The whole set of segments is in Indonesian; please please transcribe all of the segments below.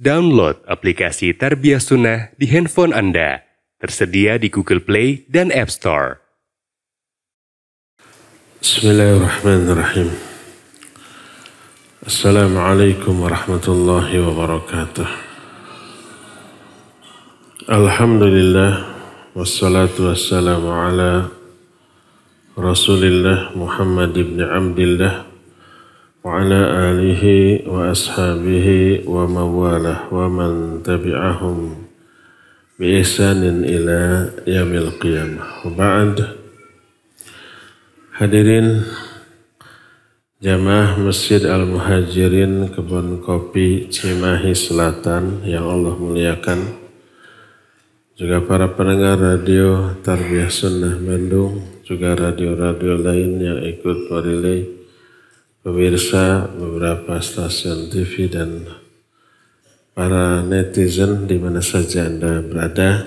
Download aplikasi Tarbiyah Sunnah di handphone Anda. Tersedia di Google Play dan App Store. Bismillahirrahmanirrahim. Assalamualaikum warahmatullahi wabarakatuh. Alhamdulillah wassalatu wassalamu ala Rasulillah Muhammad ibn Abdullah وعلى آله وأصحابه ومن تبعهم بإحسان إلى يوم القيامة وبعد Hadirin Jamaah Masjid Al Muhajirin Kebun Kopi Cimahi Selatan yang Allah muliakan juga para pendengar radio Tarbiyah Sunnah Bandung juga radio-radio lain yang ikut merilai pemirsa beberapa stasiun TV dan para netizen di mana saja Anda berada.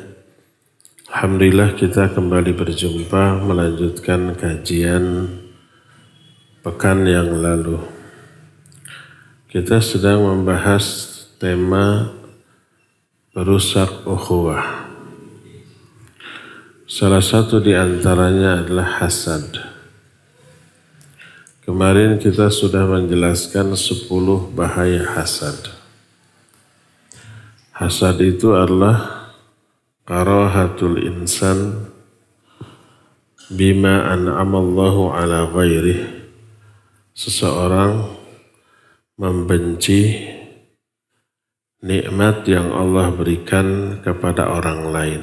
Alhamdulillah kita kembali berjumpa melanjutkan kajian pekan yang lalu. Kita sedang membahas tema perusak ukhuwah. Salah satu diantaranya adalah hasad. Kemarin kita sudah menjelaskan 10 bahaya hasad. Hasad itu adalah karahatul insan bima an'amallahu ala ghairih. Seseorang membenci nikmat yang Allah berikan kepada orang lain.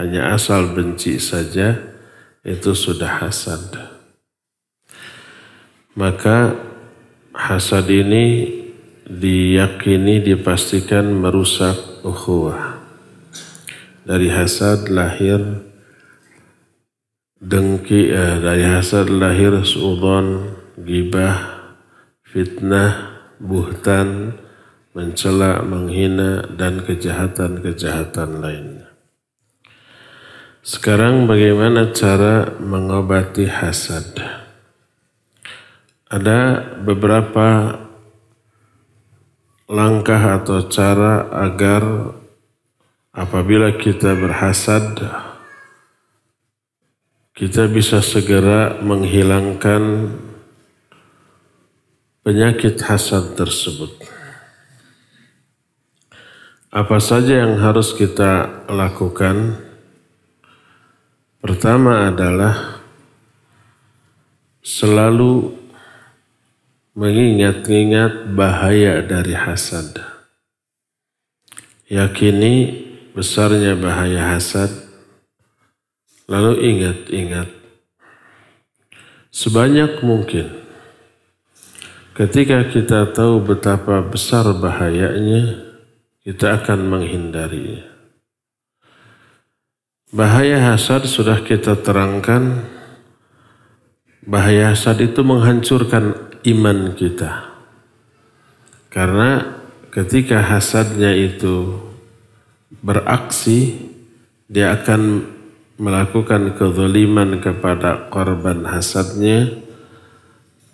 Hanya asal benci saja itu sudah hasad maka hasad ini diyakini dipastikan merusak ukhuwah. Dari hasad lahir dengki eh, dari hasad lahir suudon, gibah, fitnah, buhtan, mencela, menghina dan kejahatan-kejahatan lainnya. Sekarang bagaimana cara mengobati hasad? Ada beberapa langkah atau cara agar apabila kita berhasad kita bisa segera menghilangkan penyakit hasad tersebut. Apa saja yang harus kita lakukan? Pertama adalah selalu mengingat-ingat bahaya dari hasad. Yakini besarnya bahaya hasad, lalu ingat-ingat sebanyak mungkin. Ketika kita tahu betapa besar bahayanya, kita akan menghindarinya. Bahaya hasad sudah kita terangkan. Bahaya hasad itu menghancurkan iman kita. Karena ketika hasadnya itu beraksi, dia akan melakukan kezaliman kepada korban hasadnya,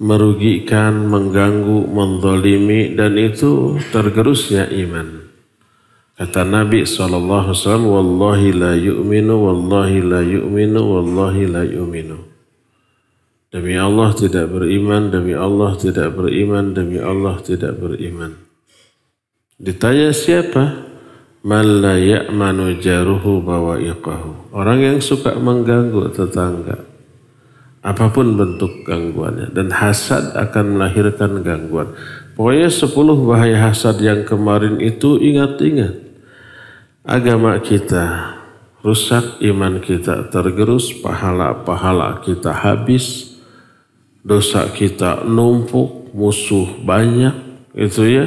merugikan, mengganggu, mendolimi, dan itu tergerusnya iman. Kata Nabi SAW, Wallahi la yu'minu, wallahi la yu'minu, wallahi la yu'minu. Demi Allah tidak beriman, demi Allah tidak beriman, demi Allah tidak beriman. Ditanya siapa? Man la ya'manu jaruhu bawa'iqahu. Orang yang suka mengganggu tetangga. Apapun bentuk gangguannya. Dan hasad akan melahirkan gangguan. Pokoknya sepuluh bahaya hasad yang kemarin itu ingat-ingat. Agama kita rusak, iman kita tergerus, pahala-pahala kita habis, dosa kita numpuk, musuh banyak, itu ya.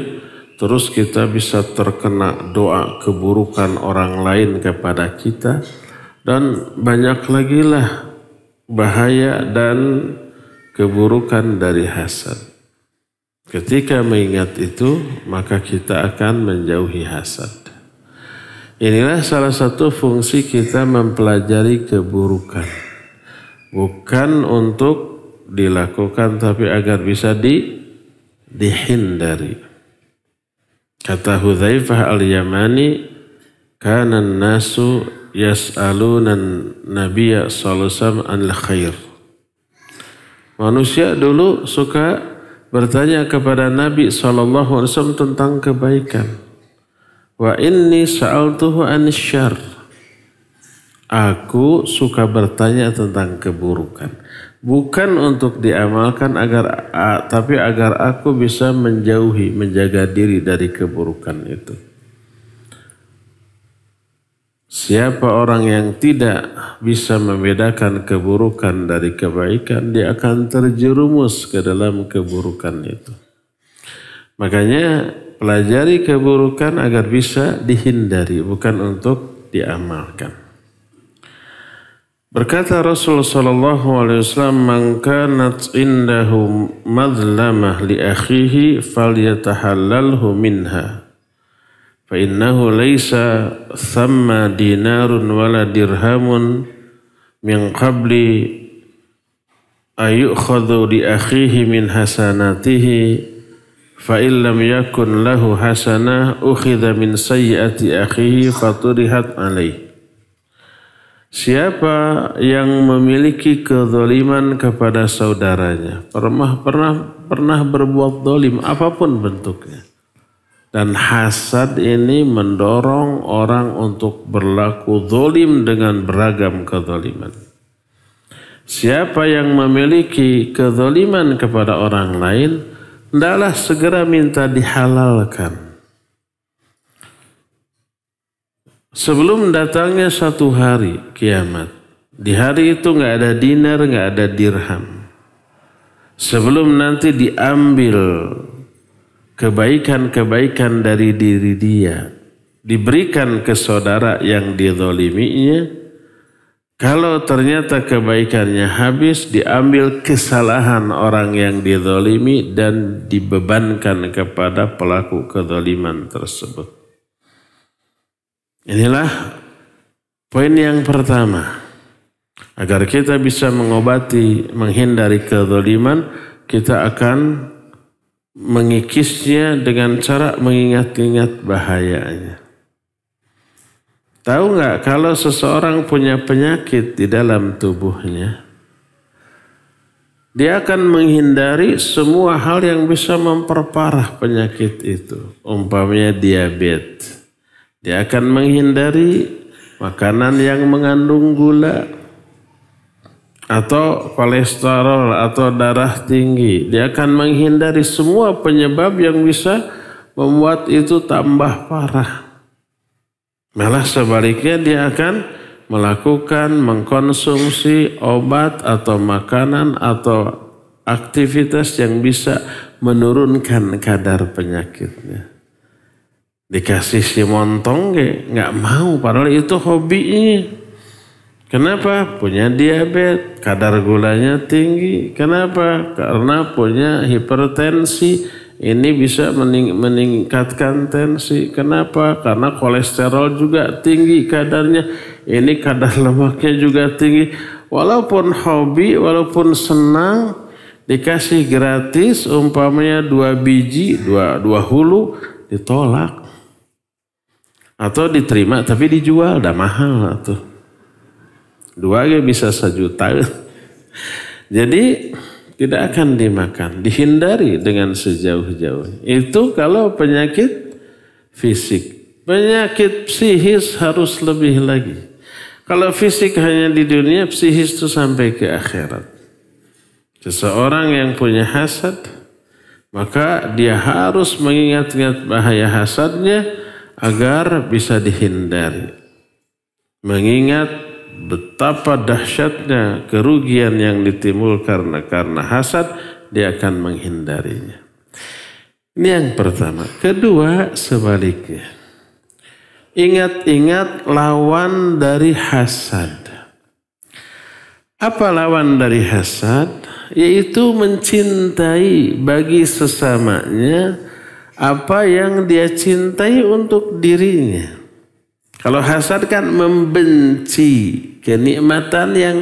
Terus kita bisa terkena doa keburukan orang lain kepada kita dan banyak lagi lah bahaya dan keburukan dari hasad. Ketika mengingat itu, maka kita akan menjauhi hasad. Inilah salah satu fungsi kita mempelajari keburukan. Bukan untuk dilakukan tapi agar bisa di dihindari. Kata Hudzaifah al-Yamani, kana nasu yas'aluna Nabiya sallallahu alaihi wasallam khair. Manusia dulu suka bertanya kepada Nabi sallallahu alaihi wasallam tentang kebaikan. Wa inni sa'altuhu anisyarr. Aku suka bertanya tentang keburukan bukan untuk diamalkan agar tapi agar aku bisa menjauhi menjaga diri dari keburukan itu Siapa orang yang tidak bisa membedakan keburukan dari kebaikan dia akan terjerumus ke dalam keburukan itu Makanya pelajari keburukan agar bisa dihindari bukan untuk diamalkan Berkata Rasul sallallahu alaihi wasallam, "Man kanat indahu madlamah li akhihi falyatahallalhu minha." Fa innahu laisa thamma dinarun wala dirhamun min qabli ayukhadhu li akhihi min hasanatihi fa illam yakun lahu hasanah ukhidha min sayyiati akhihi faturihat alaihi Siapa yang memiliki kezoliman kepada saudaranya, pernah pernah pernah berbuat dolim apapun bentuknya. Dan hasad ini mendorong orang untuk berlaku dolim dengan beragam kezoliman. Siapa yang memiliki kezoliman kepada orang lain, hendaklah segera minta dihalalkan Sebelum datangnya satu hari kiamat, di hari itu nggak ada dinar, nggak ada dirham. Sebelum nanti diambil kebaikan-kebaikan dari diri dia, diberikan ke saudara yang didoliminya, kalau ternyata kebaikannya habis, diambil kesalahan orang yang didolimi dan dibebankan kepada pelaku kedoliman tersebut. Inilah poin yang pertama. Agar kita bisa mengobati, menghindari kezaliman, kita akan mengikisnya dengan cara mengingat-ingat bahayanya. Tahu nggak kalau seseorang punya penyakit di dalam tubuhnya, dia akan menghindari semua hal yang bisa memperparah penyakit itu. Umpamanya diabetes dia akan menghindari makanan yang mengandung gula atau kolesterol atau darah tinggi. Dia akan menghindari semua penyebab yang bisa membuat itu tambah parah. Malah sebaliknya dia akan melakukan mengkonsumsi obat atau makanan atau aktivitas yang bisa menurunkan kadar penyakitnya. Dikasih si montong nggak mau padahal itu hobinya. Kenapa? Punya diabetes, kadar gulanya tinggi. Kenapa? Karena punya hipertensi. Ini bisa mening meningkatkan tensi. Kenapa? Karena kolesterol juga tinggi kadarnya. Ini kadar lemaknya juga tinggi. Walaupun hobi, walaupun senang, dikasih gratis umpamanya dua biji, dua, dua hulu, ditolak atau diterima tapi dijual dah mahal tuh dua ge bisa sejuta jadi tidak akan dimakan dihindari dengan sejauh-jauh itu kalau penyakit fisik penyakit psikis harus lebih lagi kalau fisik hanya di dunia psikis itu sampai ke akhirat seseorang yang punya hasad maka dia harus mengingat-ingat bahaya hasadnya agar bisa dihindari. Mengingat betapa dahsyatnya kerugian yang ditimbulkan karena karena hasad, dia akan menghindarinya. Ini yang pertama. Kedua, sebaliknya. Ingat-ingat lawan dari hasad. Apa lawan dari hasad? Yaitu mencintai bagi sesamanya apa yang dia cintai untuk dirinya. Kalau hasad kan membenci kenikmatan yang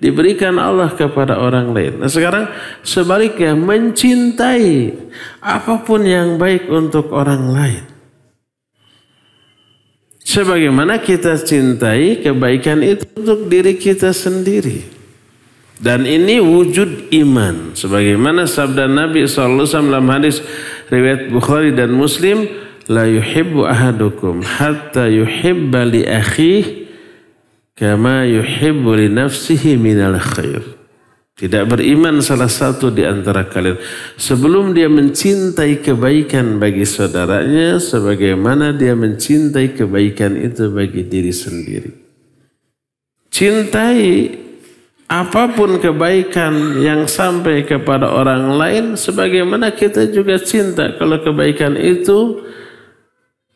diberikan Allah kepada orang lain. Nah sekarang sebaliknya mencintai apapun yang baik untuk orang lain. Sebagaimana kita cintai kebaikan itu untuk diri kita sendiri. Dan ini wujud iman. Sebagaimana sabda Nabi SAW dalam hadis riwayat Bukhari dan Muslim la yuhibbu ahadukum hatta yuhibba li akhihi kama yuhibbu li nafsihi minal khair. Tidak beriman salah satu di antara kalian sebelum dia mencintai kebaikan bagi saudaranya sebagaimana dia mencintai kebaikan itu bagi diri sendiri. Cintai apapun kebaikan yang sampai kepada orang lain sebagaimana kita juga cinta kalau kebaikan itu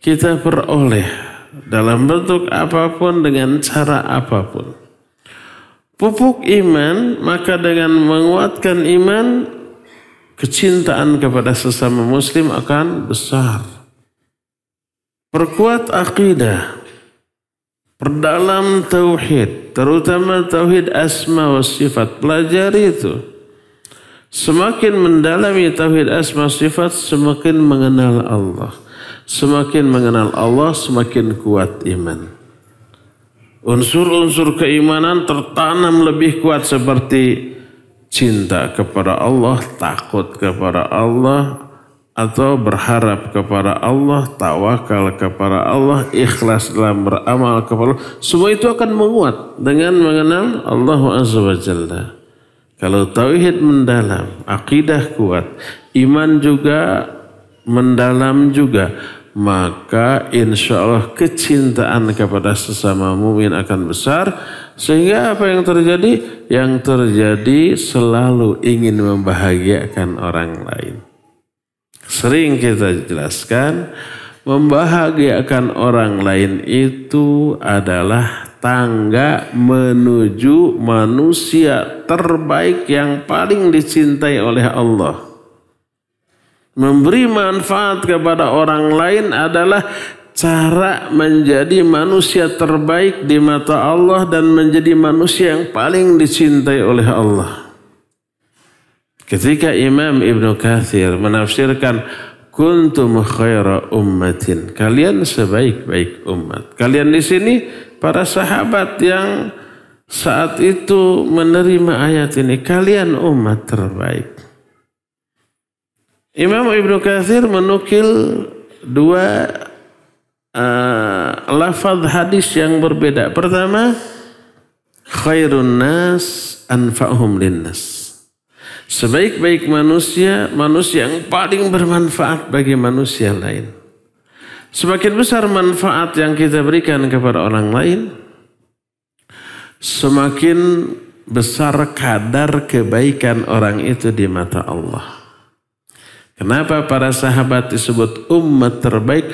kita peroleh dalam bentuk apapun dengan cara apapun pupuk iman maka dengan menguatkan iman kecintaan kepada sesama muslim akan besar perkuat akidah Perdalam tauhid, terutama tauhid asma wa sifat. Pelajari itu. Semakin mendalami tauhid asma sifat, semakin mengenal Allah. Semakin mengenal Allah, semakin kuat iman. Unsur-unsur keimanan tertanam lebih kuat seperti cinta kepada Allah, takut kepada Allah, atau berharap kepada Allah, tawakal kepada Allah, ikhlas dalam beramal kepada Allah. Semua itu akan menguat dengan mengenal Allah Azza Kalau tauhid mendalam, akidah kuat, iman juga mendalam juga, maka insya Allah kecintaan kepada sesama mumin akan besar sehingga apa yang terjadi? Yang terjadi selalu ingin membahagiakan orang lain sering kita jelaskan, membahagiakan orang lain itu adalah tangga menuju manusia terbaik yang paling dicintai oleh Allah. Memberi manfaat kepada orang lain adalah cara menjadi manusia terbaik di mata Allah dan menjadi manusia yang paling dicintai oleh Allah. Ketika Imam Ibnu Kathir menafsirkan kuntum khaira ummatin. Kalian sebaik-baik umat. Kalian di sini para sahabat yang saat itu menerima ayat ini. Kalian umat terbaik. Imam Ibnu Kathir menukil dua uh, lafaz hadis yang berbeda. Pertama, khairun nas anfa'uhum linnas. Sebaik-baik manusia, manusia yang paling bermanfaat bagi manusia lain. Semakin besar manfaat yang kita berikan kepada orang lain, semakin besar kadar kebaikan orang itu di mata Allah. Kenapa para sahabat disebut umat terbaik?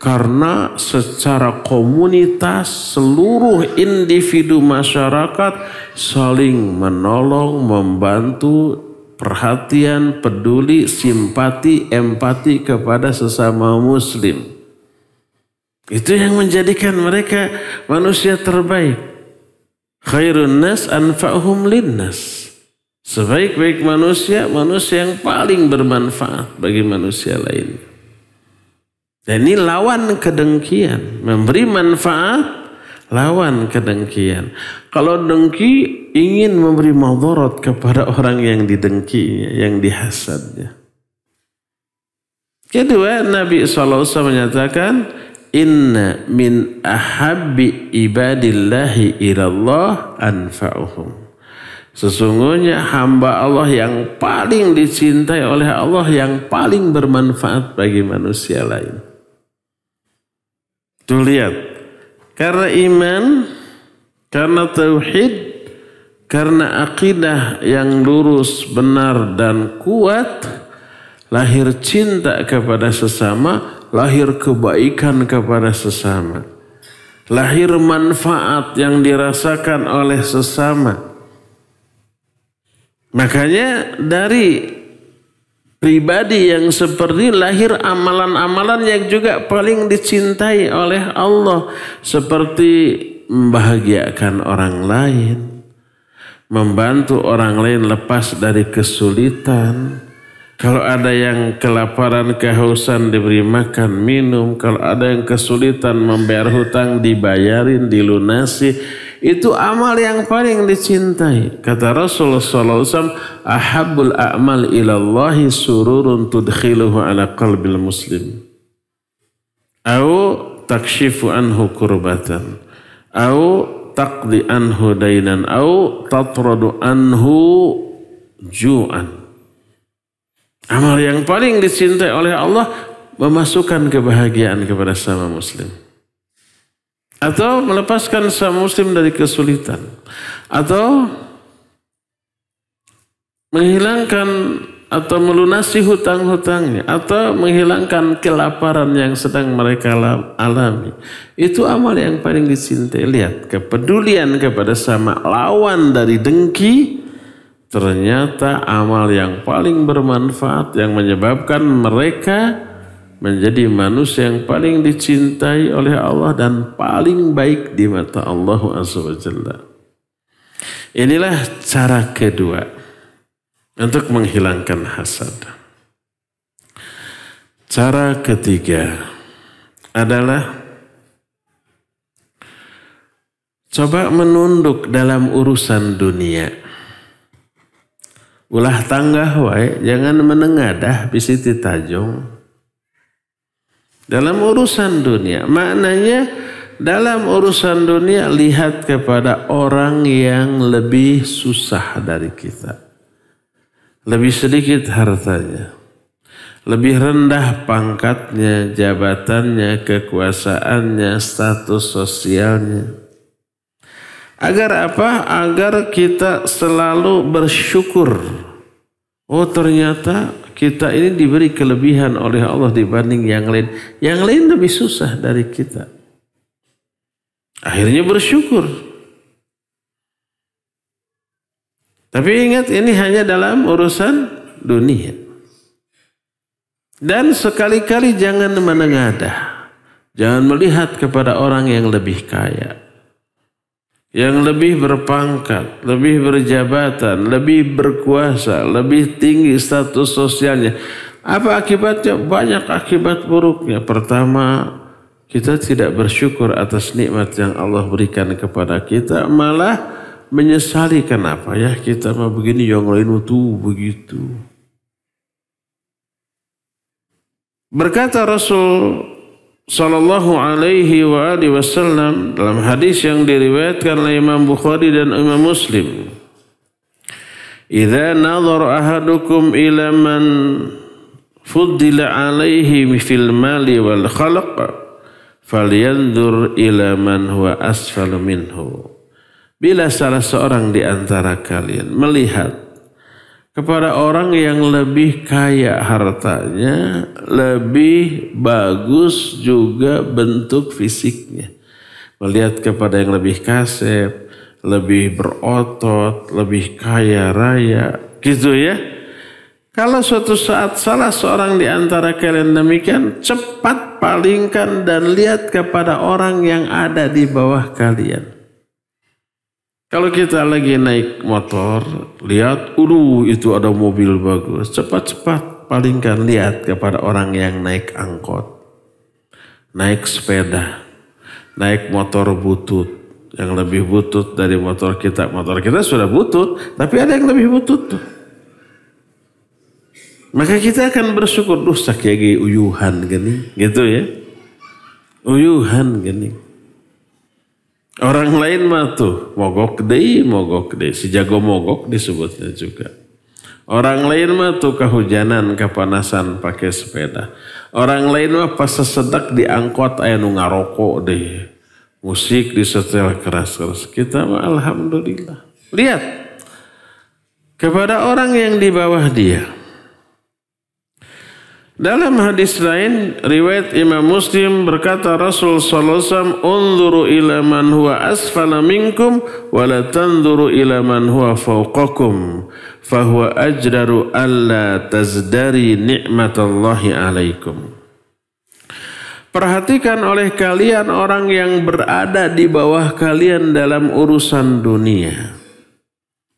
Karena secara komunitas seluruh individu masyarakat saling menolong, membantu, perhatian, peduli, simpati, empati kepada sesama muslim. Itu yang menjadikan mereka manusia terbaik. Khairun nas anfa'hum linnas. Sebaik-baik manusia, manusia yang paling bermanfaat bagi manusia lain. Dan ini lawan kedengkian. Memberi manfaat lawan kedengkian. Kalau dengki ingin memberi madarat kepada orang yang didengkinya, yang dihasadnya. Kedua, Nabi SAW menyatakan, Inna min ahabbi ibadillahi ilallah anfa'uhum. Sesungguhnya hamba Allah yang paling dicintai oleh Allah yang paling bermanfaat bagi manusia lain. Tuh lihat, karena iman, karena tauhid, karena akidah yang lurus, benar dan kuat, lahir cinta kepada sesama, lahir kebaikan kepada sesama. Lahir manfaat yang dirasakan oleh sesama. Makanya dari pribadi yang seperti lahir amalan-amalan yang juga paling dicintai oleh Allah seperti membahagiakan orang lain membantu orang lain lepas dari kesulitan kalau ada yang kelaparan kehausan diberi makan minum kalau ada yang kesulitan membayar hutang dibayarin dilunasi itu amal yang paling dicintai. Kata Rasulullah SAW, Ahabul a'mal ilallahi sururun tudkhiluhu ala qalbil muslim. Au takshifu anhu kurbatan. Au taqdi anhu dainan. Au tatradu anhu ju'an. Amal yang paling dicintai oleh Allah memasukkan kebahagiaan kepada sama muslim. Atau melepaskan sang muslim dari kesulitan. Atau menghilangkan atau melunasi hutang-hutangnya atau menghilangkan kelaparan yang sedang mereka alami. Itu amal yang paling dicintai. Lihat, kepedulian kepada sama lawan dari dengki ternyata amal yang paling bermanfaat yang menyebabkan mereka menjadi manusia yang paling dicintai oleh Allah dan paling baik di mata Allah Azza Inilah cara kedua untuk menghilangkan hasad. Cara ketiga adalah coba menunduk dalam urusan dunia. Ulah tangga wae, jangan menengadah bisiti tajung dalam urusan dunia. Maknanya dalam urusan dunia lihat kepada orang yang lebih susah dari kita. Lebih sedikit hartanya. Lebih rendah pangkatnya, jabatannya, kekuasaannya, status sosialnya. Agar apa? Agar kita selalu bersyukur Oh ternyata kita ini diberi kelebihan oleh Allah dibanding yang lain. Yang lain lebih susah dari kita. Akhirnya bersyukur. Tapi ingat ini hanya dalam urusan dunia. Dan sekali-kali jangan menengadah. Jangan melihat kepada orang yang lebih kaya yang lebih berpangkat, lebih berjabatan, lebih berkuasa, lebih tinggi status sosialnya. Apa akibatnya? Banyak akibat buruknya. Pertama, kita tidak bersyukur atas nikmat yang Allah berikan kepada kita, malah menyesali kenapa ya kita mau begini yang lain itu begitu. Berkata Rasul sallallahu alaihi wa alihi wasallam dalam hadis yang diriwayatkan oleh Imam Bukhari dan Imam Muslim. Idza nadhara ahadukum ila man fuddila alaihi fil mali wal khalaq falyanzur ila man huwa asfalu minhu. Bila salah seorang di antara kalian melihat kepada orang yang lebih kaya hartanya, lebih bagus juga bentuk fisiknya. Melihat kepada yang lebih kasep, lebih berotot, lebih kaya raya, gitu ya. Kalau suatu saat salah seorang di antara kalian demikian, cepat palingkan dan lihat kepada orang yang ada di bawah kalian. Kalau kita lagi naik motor, lihat, ulu itu ada mobil bagus. Cepat-cepat palingkan lihat kepada orang yang naik angkot, naik sepeda, naik motor butut. Yang lebih butut dari motor kita. Motor kita sudah butut, tapi ada yang lebih butut tuh. Maka kita akan bersyukur, duh sakyagi uyuhan gini, gitu ya. Uyuhan gini. Orang lain mah tuh mogok deh, mogok deh. Si jago mogok disebutnya juga. Orang lain mah tuh kehujanan, kepanasan pakai sepeda. Orang lain mah pas sesedak diangkot ayah nu ngarokok deh. Musik disetel keras-keras. Kita mah alhamdulillah. Lihat kepada orang yang di bawah dia. Dalam hadis lain, riwayat Imam Muslim berkata Rasul sallallahu alaihi wasallam, "Unzuru ila man huwa asfala minkum wa la tanzuru ila man huwa fauqakum, fahuwa ajdaru alla tazdari ni'matallahi alaikum." Perhatikan oleh kalian orang yang berada di bawah kalian dalam urusan dunia.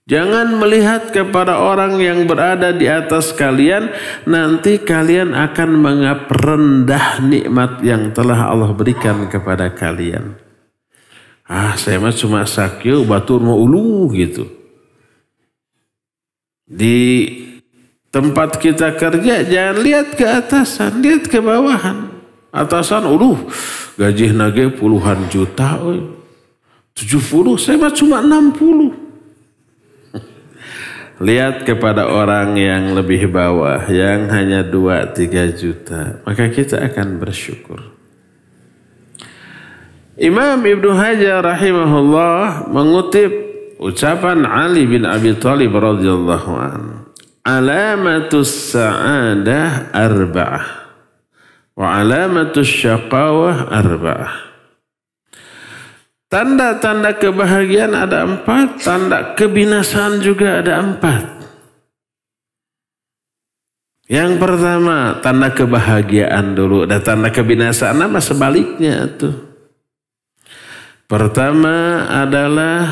Jangan melihat kepada orang yang berada di atas kalian, nanti kalian akan mengap rendah nikmat yang telah Allah berikan kepada kalian. Ah, saya mah cuma sakyo batur mau ulu gitu. Di tempat kita kerja jangan lihat ke atasan, lihat ke bawahan. Atasan ulu gaji nage puluhan juta, 70 saya mah cuma 60. puluh. Lihat kepada orang yang lebih bawah yang hanya 2-3 juta. Maka kita akan bersyukur. Imam Ibnu Hajar rahimahullah mengutip ucapan Ali bin Abi Thalib radhiyallahu an. Alamatus sa'adah arba'ah wa alamatus syaqawah arba'ah. Tanda-tanda kebahagiaan ada empat, tanda kebinasaan juga ada empat. Yang pertama, tanda kebahagiaan dulu. ada tanda kebinasaan apa sebaliknya itu. Pertama adalah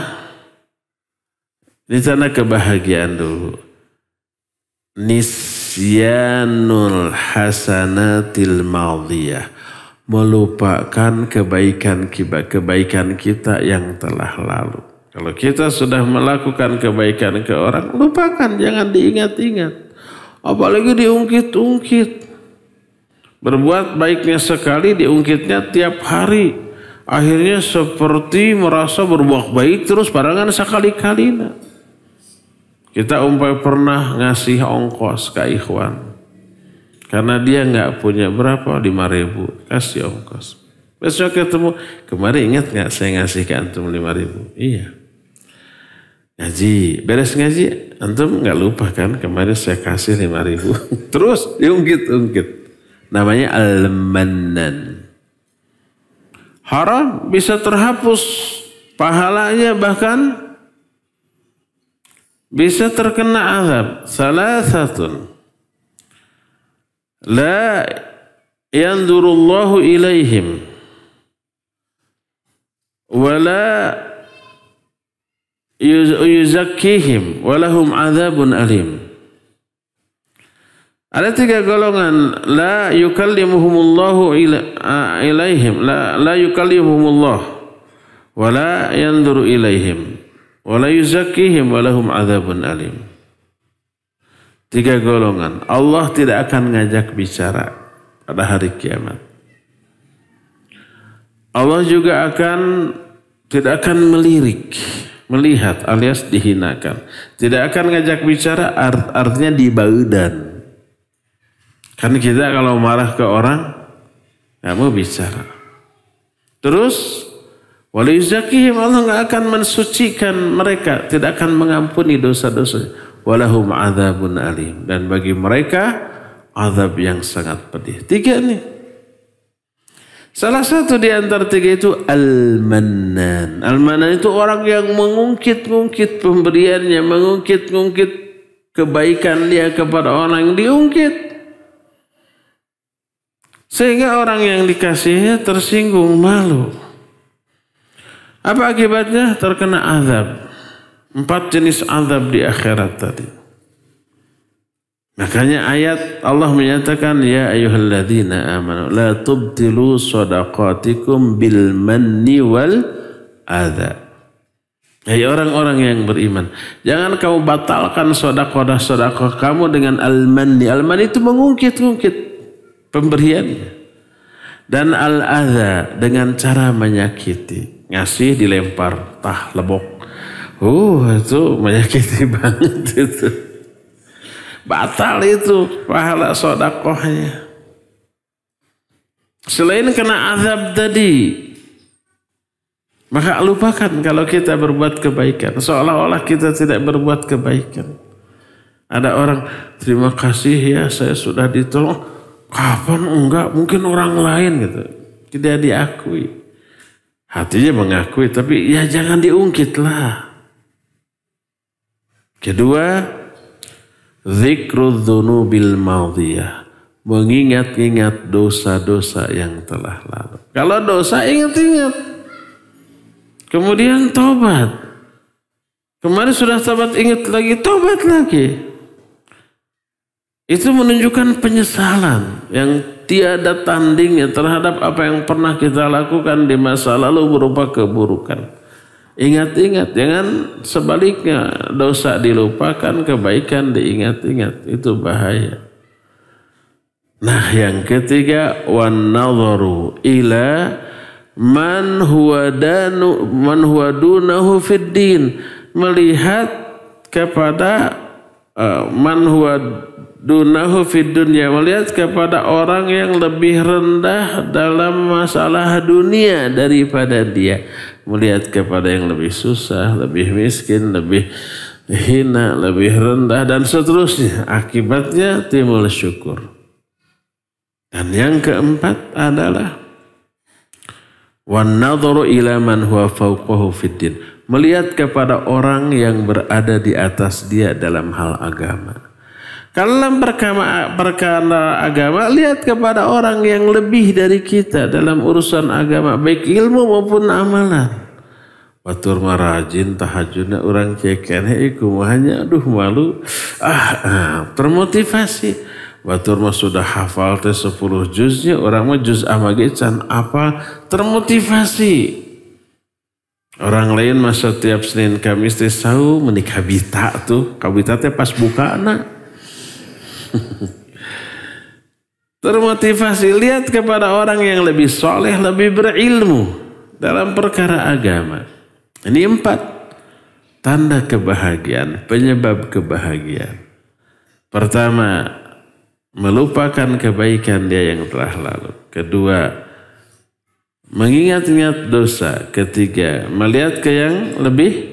di tanda kebahagiaan dulu. Nisyanul hasanatil maudiyah melupakan kebaikan kebaikan kita yang telah lalu. Kalau kita sudah melakukan kebaikan ke orang, lupakan, jangan diingat-ingat. Apalagi diungkit-ungkit. Berbuat baiknya sekali, diungkitnya tiap hari. Akhirnya seperti merasa berbuat baik terus barangan sekali-kalinya. Kita umpai pernah ngasih ongkos ke ikhwan. Karena dia nggak punya berapa, 5 ribu. Kasih ongkos. Besok ketemu, kemarin ingat nggak saya ngasih ke antum 5 ribu? Iya. Ngaji, beres ngaji, antum nggak lupa kan kemarin saya kasih 5 ribu. Terus diungkit-ungkit. Namanya al-mannan. Haram bisa terhapus pahalanya bahkan bisa terkena azab salah satu لا ينظر الله إليهم ولا يزكيهم ولهم عذاب أليم Ada tiga golongan la yukallimuhumullahu ilaihim la la yukallimuhumullah wala yanzuru ilaihim wala yuzakihim walahum adzabun alim. Tiga golongan. Allah tidak akan ngajak bicara pada hari kiamat. Allah juga akan tidak akan melirik, melihat alias dihinakan. Tidak akan ngajak bicara art artinya dibaudan. Karena kita kalau marah ke orang nggak mau bicara. Terus Waliyuzakihim Allah nggak akan mensucikan mereka, tidak akan mengampuni dosa-dosa walahum azabun alim dan bagi mereka azab yang sangat pedih. Tiga nih. Salah satu di antara tiga itu almanan. Almanan itu orang yang mengungkit-ungkit pemberiannya, mengungkit-ungkit kebaikan dia kepada orang yang diungkit. Sehingga orang yang dikasihnya tersinggung malu. Apa akibatnya? Terkena azab. Empat jenis azab di akhirat tadi. Makanya ayat Allah menyatakan ya ayyuhalladzina amanu la tubtilu shadaqatikum bil manni wal adza. Hai hey, orang-orang yang beriman, jangan kamu batalkan sedekah sedekah kamu dengan al-manni. Al-manni itu mengungkit-ungkit pemberiannya. Dan al-adza dengan cara menyakiti, ngasih dilempar, tah lebok Uh, itu menyakiti banget itu. Batal itu pahala sodakohnya. Selain kena azab tadi, maka lupakan kalau kita berbuat kebaikan. Seolah-olah kita tidak berbuat kebaikan. Ada orang, terima kasih ya saya sudah ditolong. Kapan enggak? Mungkin orang lain gitu. Tidak diakui. Hatinya mengakui, tapi ya jangan diungkit lah. Kedua, zikrudzunu bil maudiyah Mengingat-ingat dosa-dosa yang telah lalu. Kalau dosa ingat-ingat. Kemudian tobat. Kemarin sudah tobat ingat lagi, tobat lagi. Itu menunjukkan penyesalan yang tiada tandingnya terhadap apa yang pernah kita lakukan di masa lalu berupa keburukan. Ingat-ingat, jangan sebaliknya dosa dilupakan, kebaikan diingat-ingat. Itu bahaya. Nah yang ketiga wan ila man huwa danu man huwa dunahu fid melihat kepada uh, man huwa dunahu fid dunya melihat kepada orang yang lebih rendah dalam masalah dunia daripada dia melihat kepada yang lebih susah lebih miskin lebih hina lebih rendah dan seterusnya akibatnya timbul syukur dan yang keempat adalah wanadzuru ila man huwa fawqahu fid din melihat kepada orang yang berada di atas dia dalam hal agama dalam perkara, perkara agama, lihat kepada orang yang lebih dari kita dalam urusan agama, baik ilmu maupun amalan. Batur marajin tahajudnya orang cekennya iku hanya aduh malu ah, ah termotivasi Batur mah sudah hafal teh 10 juznya orang mah juz amage ah can apa termotivasi Orang lain masa tiap Senin Kamis teh sahu menikah bita tuh kabita teh pas buka anak Termotivasi lihat kepada orang yang lebih soleh, lebih berilmu dalam perkara agama. Ini empat tanda kebahagiaan, penyebab kebahagiaan. Pertama, melupakan kebaikan dia yang telah lalu. Kedua, mengingat-ingat dosa. Ketiga, melihat ke yang lebih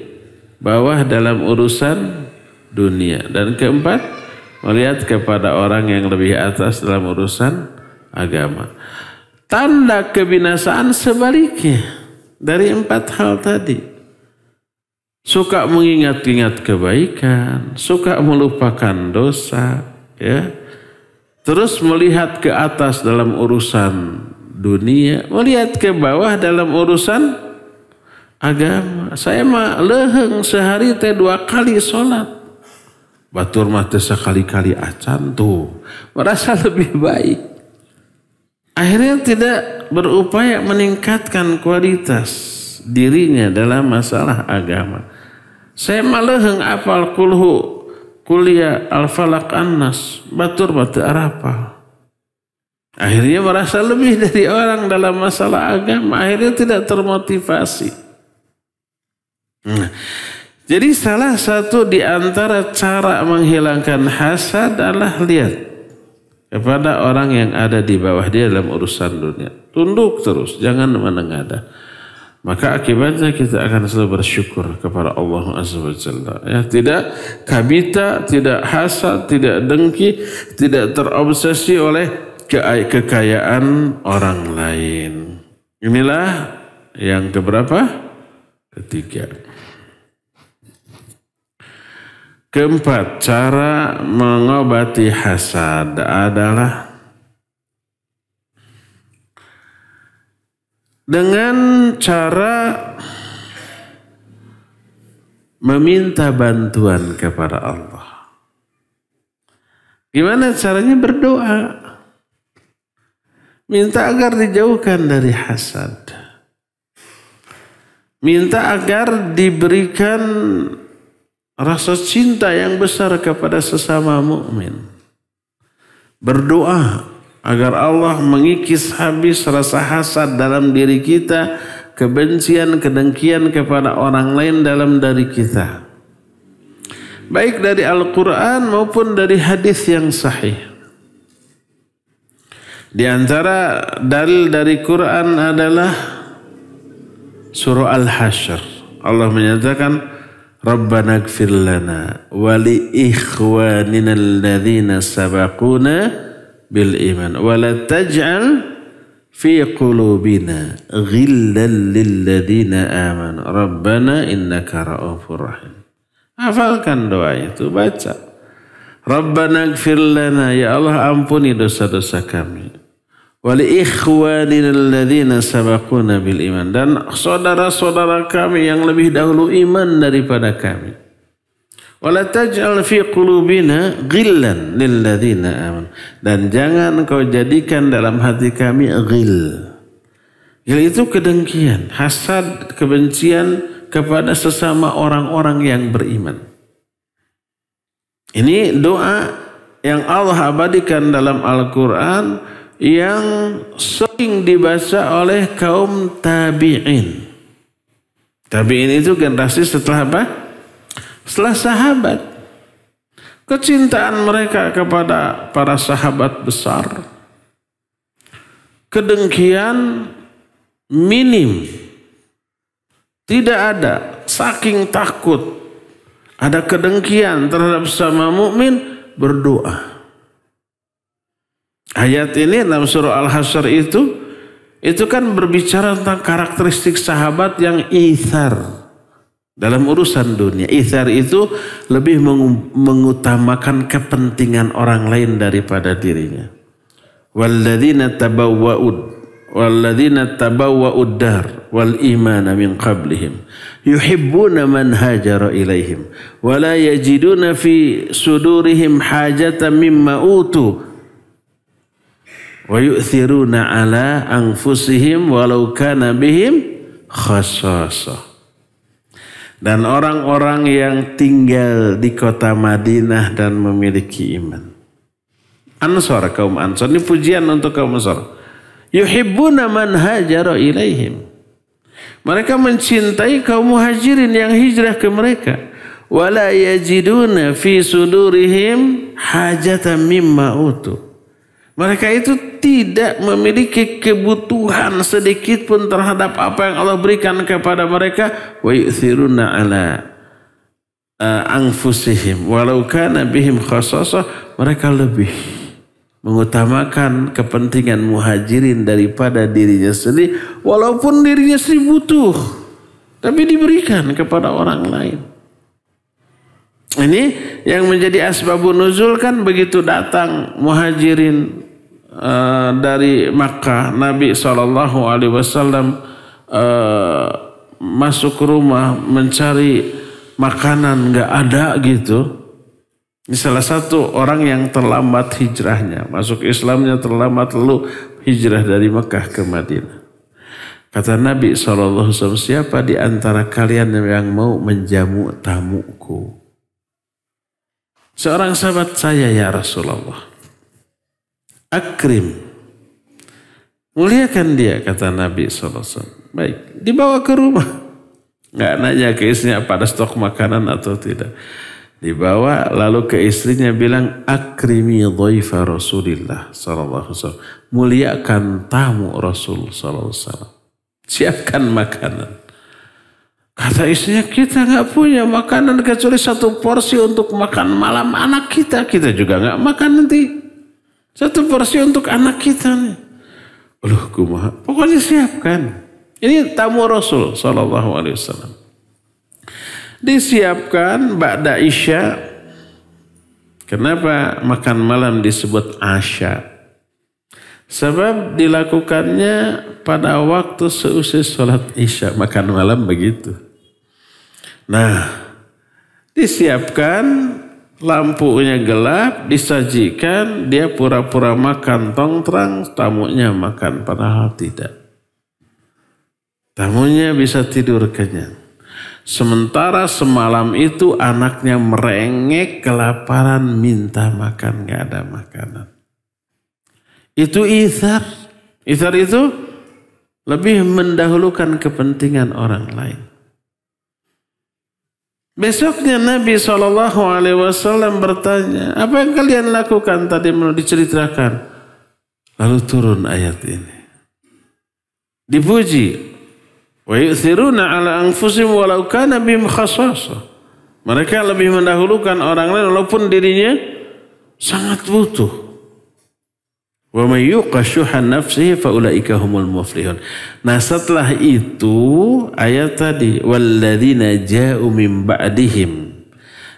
bawah dalam urusan dunia. Dan keempat, melihat kepada orang yang lebih atas dalam urusan agama. Tanda kebinasaan sebaliknya dari empat hal tadi. Suka mengingat-ingat kebaikan, suka melupakan dosa, ya. Terus melihat ke atas dalam urusan dunia, melihat ke bawah dalam urusan agama. Saya mah leheng sehari teh dua kali sholat. Batur mata sekali-kali acan tuh. Merasa lebih baik. Akhirnya tidak berupaya meningkatkan kualitas dirinya dalam masalah agama. Saya maleheng apal kulhu kuliah al-falak annas batur batu arapal. Akhirnya merasa lebih dari orang dalam masalah agama. Akhirnya tidak termotivasi. Nah, jadi salah satu di antara cara menghilangkan hasad adalah lihat kepada orang yang ada di bawah dia dalam urusan dunia. Tunduk terus, jangan menengadah. Maka akibatnya kita akan selalu bersyukur kepada Allah Azza wa Jalla. Ya, tidak kabita, tidak hasad, tidak dengki, tidak terobsesi oleh kekayaan orang lain. Inilah yang keberapa? Ketiga. Keempat, cara mengobati hasad adalah dengan cara meminta bantuan kepada Allah. Gimana caranya berdoa? Minta agar dijauhkan dari hasad. Minta agar diberikan Rasa cinta yang besar kepada sesama mukmin. Berdoa agar Allah mengikis habis rasa hasad dalam diri kita, kebencian, kedengkian kepada orang lain dalam dari kita. Baik dari Al-Quran maupun dari hadis yang sahih. Di antara dalil dari Quran adalah surah Al-Hasyr. Allah menyatakan, Rabbana gfir lana wali ikhwanina alladhina sabakuna bil iman. Wala taj'al fi qulubina ghillan lilladhina aman. Rabbana innaka ra'ufur rahim. Hafalkan doa itu, baca. Rabbana gfir lana, ya Allah ampuni dosa-dosa kami wali ikhwanina alladzina sabaquna bil iman dan saudara-saudara kami yang lebih dahulu iman daripada kami wala taj'al fi qulubina ghillan lil ladzina aman dan jangan kau jadikan dalam hati kami ghil ghil itu kedengkian hasad kebencian kepada sesama orang-orang yang beriman ini doa yang Allah abadikan dalam Al-Quran yang sering dibaca oleh kaum tabi'in. Tabi'in itu generasi setelah apa? Setelah sahabat. Kecintaan mereka kepada para sahabat besar. Kedengkian minim. Tidak ada. Saking takut. Ada kedengkian terhadap sama mukmin berdoa. Ayat ini dalam surah Al-Hasyr itu itu kan berbicara tentang karakteristik sahabat yang ithar dalam urusan dunia. Ithar itu lebih mengutamakan kepentingan orang lain daripada dirinya. Walladzina tabawwa'ud walladzina tabawwa'ud dar wal imana min qablihim yuhibbuna man hajara ilaihim wala yajiduna fi sudurihim hajatan mimma utu wa yu'thiruna ala anfusihim walau kana bihim khasasa Dan orang-orang yang tinggal di kota Madinah dan memiliki iman. Ansor kaum Ansor ini pujian untuk kaum Ansor. Yuhibbuna man hajaro ilaihim. Mereka mencintai kaum muhajirin yang hijrah ke mereka. Wala yajiduna fi sudurihim hajatan mimma utuh mereka itu tidak memiliki kebutuhan sedikit pun terhadap apa yang Allah berikan kepada mereka. Wa yu'thiruna ala eh, angfusihim. walau kana bihim khasasah mereka lebih mengutamakan kepentingan muhajirin daripada dirinya sendiri walaupun dirinya sendiri butuh tapi diberikan kepada orang lain ini yang menjadi asbabun nuzul kan begitu datang muhajirin Eh, dari Makkah Nabi Shallallahu Alaihi Wasallam eh, masuk rumah mencari makanan nggak ada gitu. Ini salah satu orang yang terlambat hijrahnya. Masuk Islamnya terlambat lalu hijrah dari Mekah ke Madinah. Kata Nabi SAW, siapa di antara kalian yang mau menjamu tamuku? Seorang sahabat saya ya Rasulullah. Akrim. Muliakan dia, kata Nabi SAW. Baik, dibawa ke rumah. Nggak nanya ke istrinya pada stok makanan atau tidak. Dibawa lalu ke istrinya bilang akrimi dhaifa Rasulillah sallallahu Muliakan tamu Rasul sallallahu Siapkan makanan. Kata istrinya kita nggak punya makanan kecuali satu porsi untuk makan malam anak kita. Kita juga nggak makan nanti. Satu porsi untuk anak kita Loh kumaha. Pokoknya siapkan. Ini tamu Rasul Sallallahu Alaihi Wasallam. Disiapkan Ba'da Isya. Kenapa makan malam disebut Asya? Sebab dilakukannya pada waktu seusai sholat Isya. Makan malam begitu. Nah, disiapkan lampunya gelap, disajikan, dia pura-pura makan tong terang, tamunya makan padahal tidak. Tamunya bisa tidur kenyang. Sementara semalam itu anaknya merengek kelaparan minta makan, nggak ada makanan. Itu ithar. Ithar itu lebih mendahulukan kepentingan orang lain. Besoknya Nabi Shallallahu Alaihi Wasallam bertanya, apa yang kalian lakukan tadi mau diceritakan? Lalu turun ayat ini. Dipuji. Wa yu'thiruna ala anfusim walau kana bim khasasa. Mereka lebih mendahulukan orang lain walaupun dirinya sangat butuh. Wa may yuqashuhan nafsihi faulaika humul muflihun. Nah, setelah itu ayat tadi walladzina ja'u min ba'dihim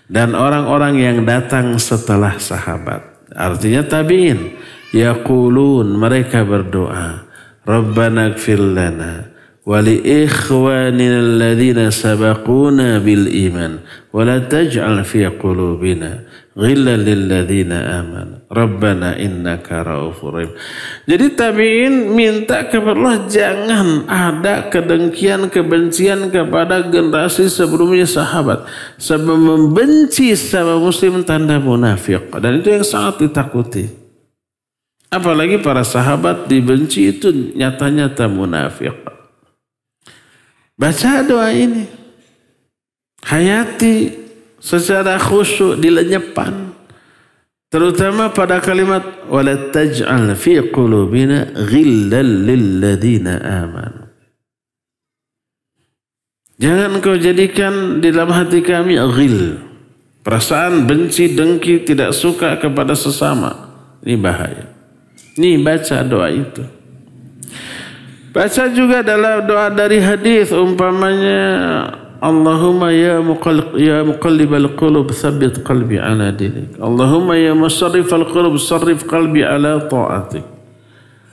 dan orang-orang yang datang setelah sahabat. Artinya tabi'in yaqulun mereka berdoa, Rabbana gfir lana wa li ikhwanina alladzina sabaquna bil iman wa la taj'al fi qulubina Ghilla lilladzina aman. Rabbana innaka raufur rahim. Jadi tabi'in minta kepada Allah jangan ada kedengkian, kebencian kepada generasi sebelumnya sahabat. Sebab membenci sama muslim tanda munafik. Dan itu yang sangat ditakuti. Apalagi para sahabat dibenci itu nyata-nyata munafik. Baca doa ini. Hayati secara khusyuk dilenyapkan terutama pada kalimat wala taj'al fi qulubina ghillan lil ladina Jangan kau jadikan di dalam hati kami ghil perasaan benci dengki tidak suka kepada sesama ini bahaya ini baca doa itu baca juga dalam doa dari hadis umpamanya Allahumma ya muqalib ya muqallib al qulub qalbi ala dinik. Allahumma ya musarrif al qulub sarrif qalbi ala ta'atik.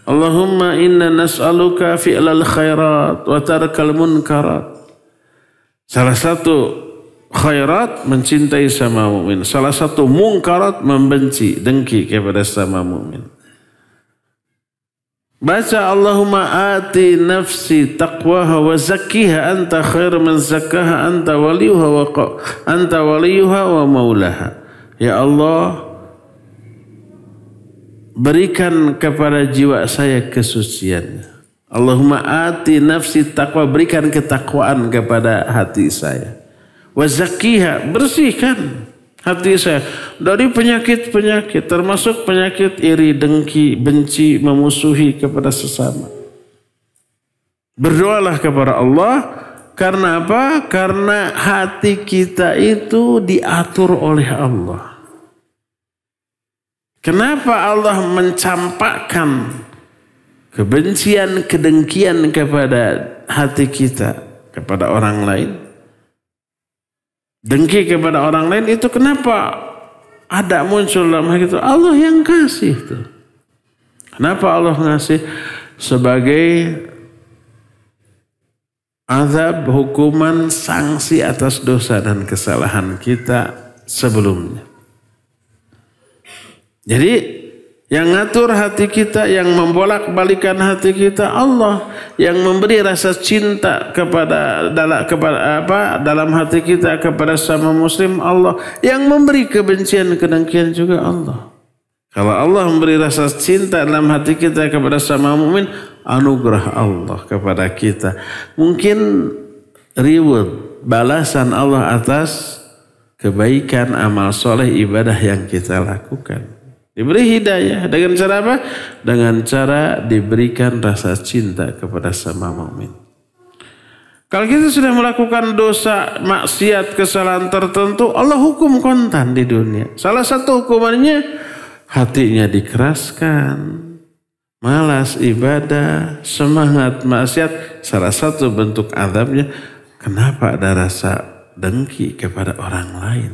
Allahumma inna aluka fi al khairat wa tark al karat. Salah satu khairat mencintai sama mumin. Salah satu munkarat membenci dengki kepada sama mumin. Baca Allahumma ati nafsi taqwaha wa zakkiha anta khair man zakkaha anta waliyuha wa anta waliyuha wa maulaha. Ya Allah berikan kepada jiwa saya kesucian. Allahumma ati nafsi taqwa berikan ketakwaan kepada hati saya. Wa zakkiha bersihkan hati saya dari penyakit-penyakit termasuk penyakit iri, dengki, benci, memusuhi kepada sesama. Berdoalah kepada Allah karena apa? Karena hati kita itu diatur oleh Allah. Kenapa Allah mencampakkan kebencian, kedengkian kepada hati kita, kepada orang lain? Dengki kepada orang lain itu kenapa ada muncul dalam hal itu? Allah yang kasih itu. Kenapa Allah ngasih sebagai azab hukuman sanksi atas dosa dan kesalahan kita sebelumnya. Jadi yang ngatur hati kita, yang membolak-balikan hati kita Allah, yang memberi rasa cinta kepada dalam kepada apa dalam hati kita kepada sama muslim Allah, yang memberi kebencian kedengkian juga Allah. Kalau Allah memberi rasa cinta dalam hati kita kepada sama mukmin, anugerah Allah kepada kita. Mungkin reward balasan Allah atas kebaikan amal soleh ibadah yang kita lakukan. Diberi hidayah dengan cara apa? Dengan cara diberikan rasa cinta kepada sama mukmin. Kalau kita sudah melakukan dosa, maksiat, kesalahan tertentu, Allah hukum kontan di dunia. Salah satu hukumannya hatinya dikeraskan, malas ibadah, semangat maksiat. Salah satu bentuk azabnya kenapa ada rasa dengki kepada orang lain.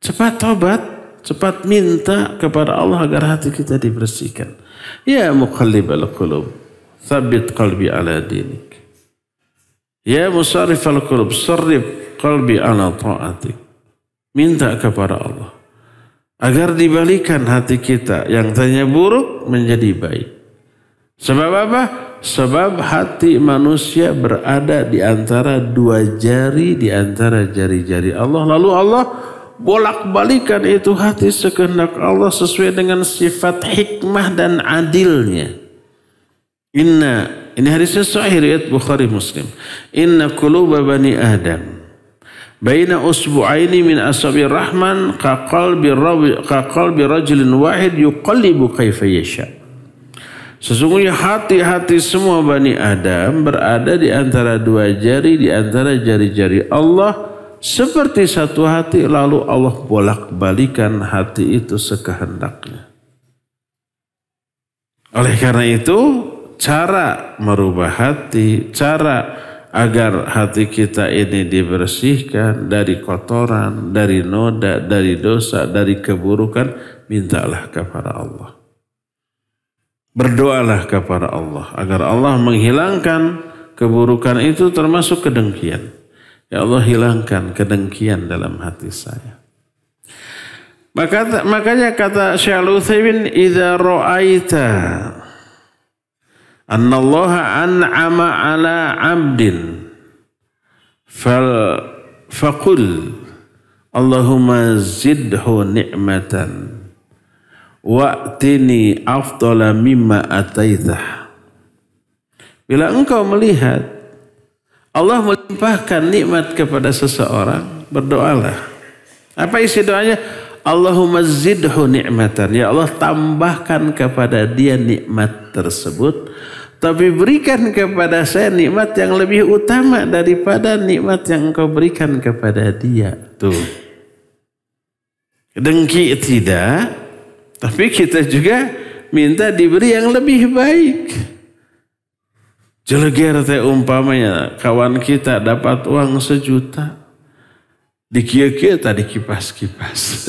Cepat tobat, Cepat minta kepada Allah agar hati kita dibersihkan. Ya muqallib al-qulub, thabit qalbi ala dinik. Ya musarif al-qulub, sarrif qalbi ala ta'atik. Minta kepada Allah. Agar dibalikan hati kita yang tadinya buruk menjadi baik. Sebab apa? Sebab hati manusia berada di antara dua jari, di antara jari-jari Allah. Lalu Allah bolak-balikan itu hati sekehendak Allah sesuai dengan sifat hikmah dan adilnya. Inna ini hadisnya sahih riwayat Bukhari Muslim. Inna quluba bani Adam baina usbu'aini min asabi rahman ka qalbi ka rajulin wahid yuqallibu kaifa yasha. Sesungguhnya hati-hati semua Bani Adam berada di antara dua jari, di antara jari-jari Allah seperti satu hati lalu Allah bolak-balikan hati itu sekehendaknya. Oleh karena itu cara merubah hati, cara agar hati kita ini dibersihkan dari kotoran, dari noda, dari dosa, dari keburukan, mintalah kepada Allah. Berdoalah kepada Allah agar Allah menghilangkan keburukan itu termasuk kedengkian. Ya Allah hilangkan kedengkian dalam hati saya. Maka makanya kata Syekh Utsaimin idza ra'aita anna Allah an'ama ala 'abdin fal faqul Allahumma zidhu ni'matan wa'tini afdala mimma ataitah. Bila engkau melihat Allah melimpahkan nikmat kepada seseorang, berdoalah. Apa isi doanya? Allahumma zidhu ni'matan. Ya Allah tambahkan kepada dia nikmat tersebut. Tapi berikan kepada saya nikmat yang lebih utama daripada nikmat yang engkau berikan kepada dia. Tuh. Dengki tidak. Tapi kita juga minta diberi yang lebih baik. Jelegir teh umpamanya kawan kita dapat uang sejuta. dikieu kia tadi kipas-kipas.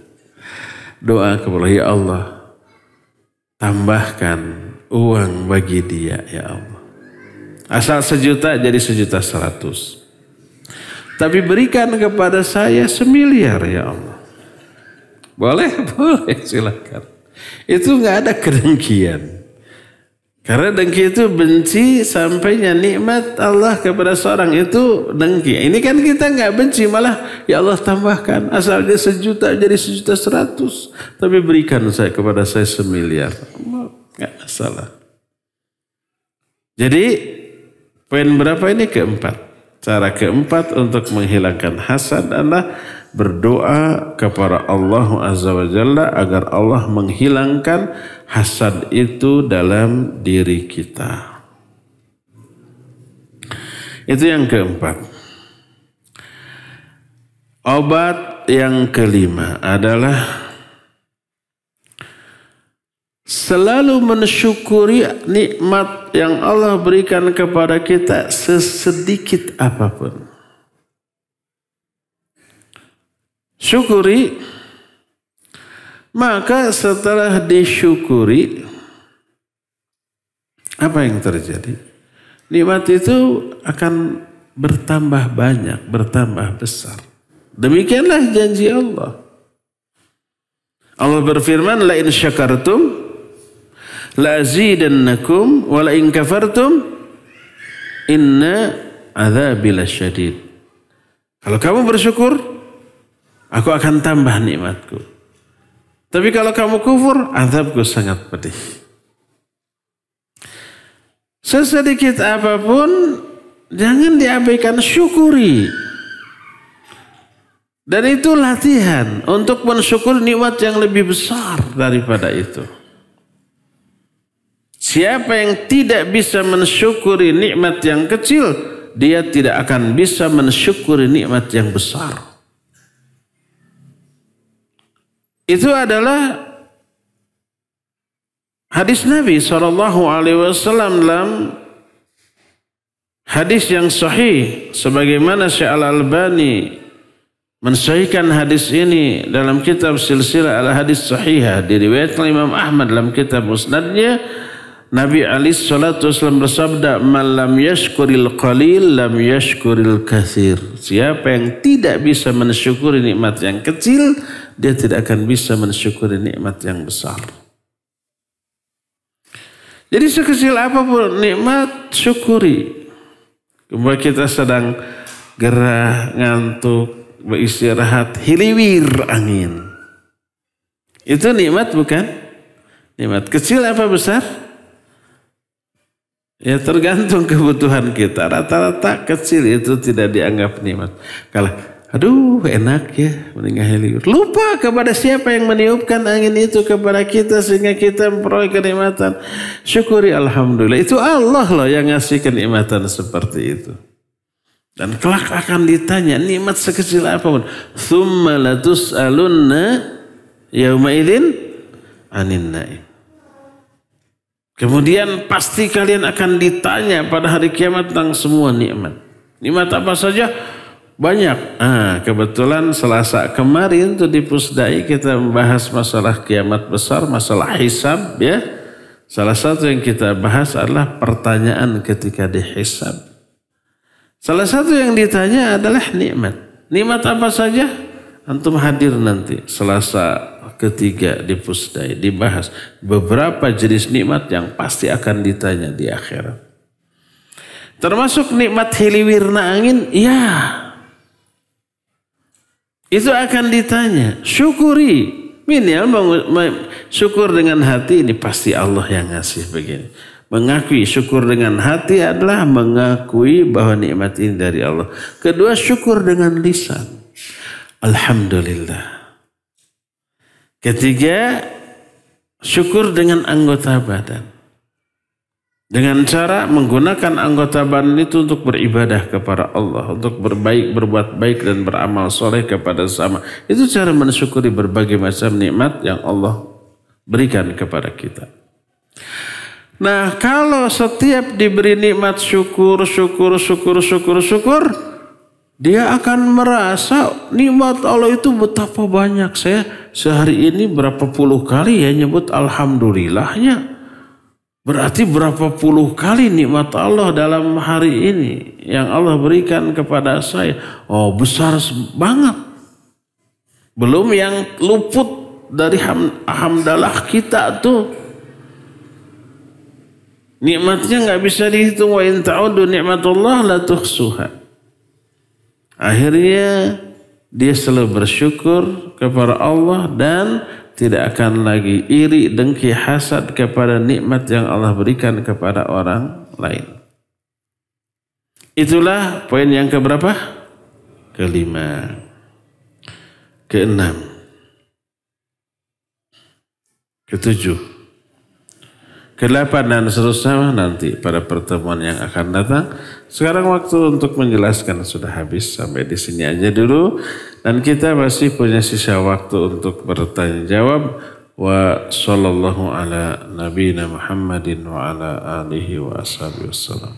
Doa kepada ya Allah. Tambahkan uang bagi dia ya Allah. Asal sejuta jadi sejuta seratus. Tapi berikan kepada saya semiliar ya Allah. Boleh, boleh silakan. Itu nggak ada kedengkian. Karena dengki itu benci sampainya nikmat Allah kepada seorang itu dengki. Ini kan kita nggak benci malah ya Allah tambahkan asal dia sejuta jadi sejuta seratus. Tapi berikan saya kepada saya semiliar. Nggak masalah. Jadi poin berapa ini keempat. Cara keempat untuk menghilangkan hasad adalah berdoa kepada Allah Azza wa Jalla agar Allah menghilangkan hasad itu dalam diri kita. Itu yang keempat. Obat yang kelima adalah selalu mensyukuri nikmat yang Allah berikan kepada kita sesedikit apapun. syukuri maka setelah disyukuri apa yang terjadi nikmat itu akan bertambah banyak bertambah besar demikianlah janji Allah Allah berfirman la in syakartum la wa la in kafartum inna adzabi syadid kalau kamu bersyukur Aku akan tambah nikmatku. Tapi kalau kamu kufur, azabku sangat pedih. Sesedikit apapun, jangan diabaikan syukuri. Dan itu latihan untuk mensyukur nikmat yang lebih besar daripada itu. Siapa yang tidak bisa mensyukuri nikmat yang kecil, dia tidak akan bisa mensyukuri nikmat yang besar. Itu adalah hadis Nabi Shallallahu Alaihi Wasallam dalam hadis yang sahih sebagaimana Syekh Al Albani mensahihkan hadis ini dalam kitab silsilah al hadis sahihah diriwayatkan Imam Ahmad dalam kitab musnadnya Nabi Ali Shallallahu Wasallam bersabda, "Malam yashkuril qalil, lam yashkuril kathir." Siapa yang tidak bisa mensyukuri nikmat yang kecil, dia tidak akan bisa mensyukuri nikmat yang besar. Jadi sekecil apapun nikmat, syukuri. Kemudian kita sedang gerah, ngantuk, beristirahat, hiliwir angin. Itu nikmat bukan? Nikmat kecil apa besar? Ya tergantung kebutuhan kita. Rata-rata kecil itu tidak dianggap nikmat. Kalau aduh enak ya meninggal helios. Lupa kepada siapa yang meniupkan angin itu kepada kita sehingga kita memperoleh kenikmatan. Syukuri Alhamdulillah. Itu Allah loh yang ngasih kenikmatan seperti itu. Dan kelak akan ditanya nikmat sekecil apapun. Thumma latus'alunna yaumaidin anin naim. Kemudian pasti kalian akan ditanya pada hari kiamat tentang semua nikmat. Nikmat apa saja? Banyak. Ah, kebetulan Selasa kemarin tuh di Pusdai kita membahas masalah kiamat besar, masalah hisab ya. Salah satu yang kita bahas adalah pertanyaan ketika dihisab. Salah satu yang ditanya adalah nikmat. Nikmat apa saja? Antum hadir nanti Selasa ketiga di Pusdai dibahas beberapa jenis nikmat yang pasti akan ditanya di akhirat. Termasuk nikmat hiliwirna angin, ya. Itu akan ditanya. Syukuri. Minimal syukur dengan hati ini pasti Allah yang ngasih begini. Mengakui syukur dengan hati adalah mengakui bahwa nikmat ini dari Allah. Kedua syukur dengan lisan. Alhamdulillah. Ketiga, syukur dengan anggota badan. Dengan cara menggunakan anggota badan itu untuk beribadah kepada Allah, untuk berbaik, berbuat baik dan beramal soleh kepada sesama. Itu cara mensyukuri berbagai macam nikmat yang Allah berikan kepada kita. Nah, kalau setiap diberi nikmat syukur, syukur, syukur, syukur, syukur dia akan merasa nikmat Allah itu betapa banyak. Saya sehari ini berapa puluh kali ya nyebut Alhamdulillahnya. Berarti berapa puluh kali nikmat Allah dalam hari ini yang Allah berikan kepada saya. Oh besar banget. Belum yang luput dari hamdalah kita tuh. Nikmatnya nggak bisa dihitung. Wa in ta'udu nikmatullah la tuhsuha. Akhirnya dia selalu bersyukur kepada Allah dan tidak akan lagi iri, dengki, hasad kepada nikmat yang Allah berikan kepada orang lain. Itulah poin yang keberapa? Kelima. Keenam. Ketujuh. Kedelapan dan seterusnya nanti pada pertemuan yang akan datang. Sekarang waktu untuk menjelaskan sudah habis sampai di sini aja dulu dan kita masih punya sisa waktu untuk bertanya jawab wa sallallahu ala nabiyina Muhammadin wa ala alihi wa ashabihi wasallam.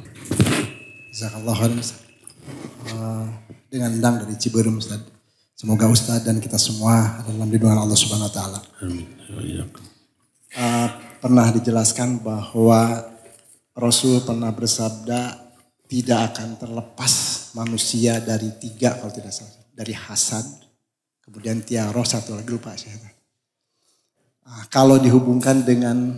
Jazakallahu eh, dengan undang dari Ciberem Ustaz. Semoga Ustaz dan kita semua dalam lindungan Allah Subhanahu wa taala. Amin. Uh, pernah dijelaskan bahwa Rasul pernah bersabda tidak akan terlepas manusia dari tiga kalau tidak salah. Dari hasad, kemudian tiaroh satu lagi lupa saya. Nah, kalau dihubungkan dengan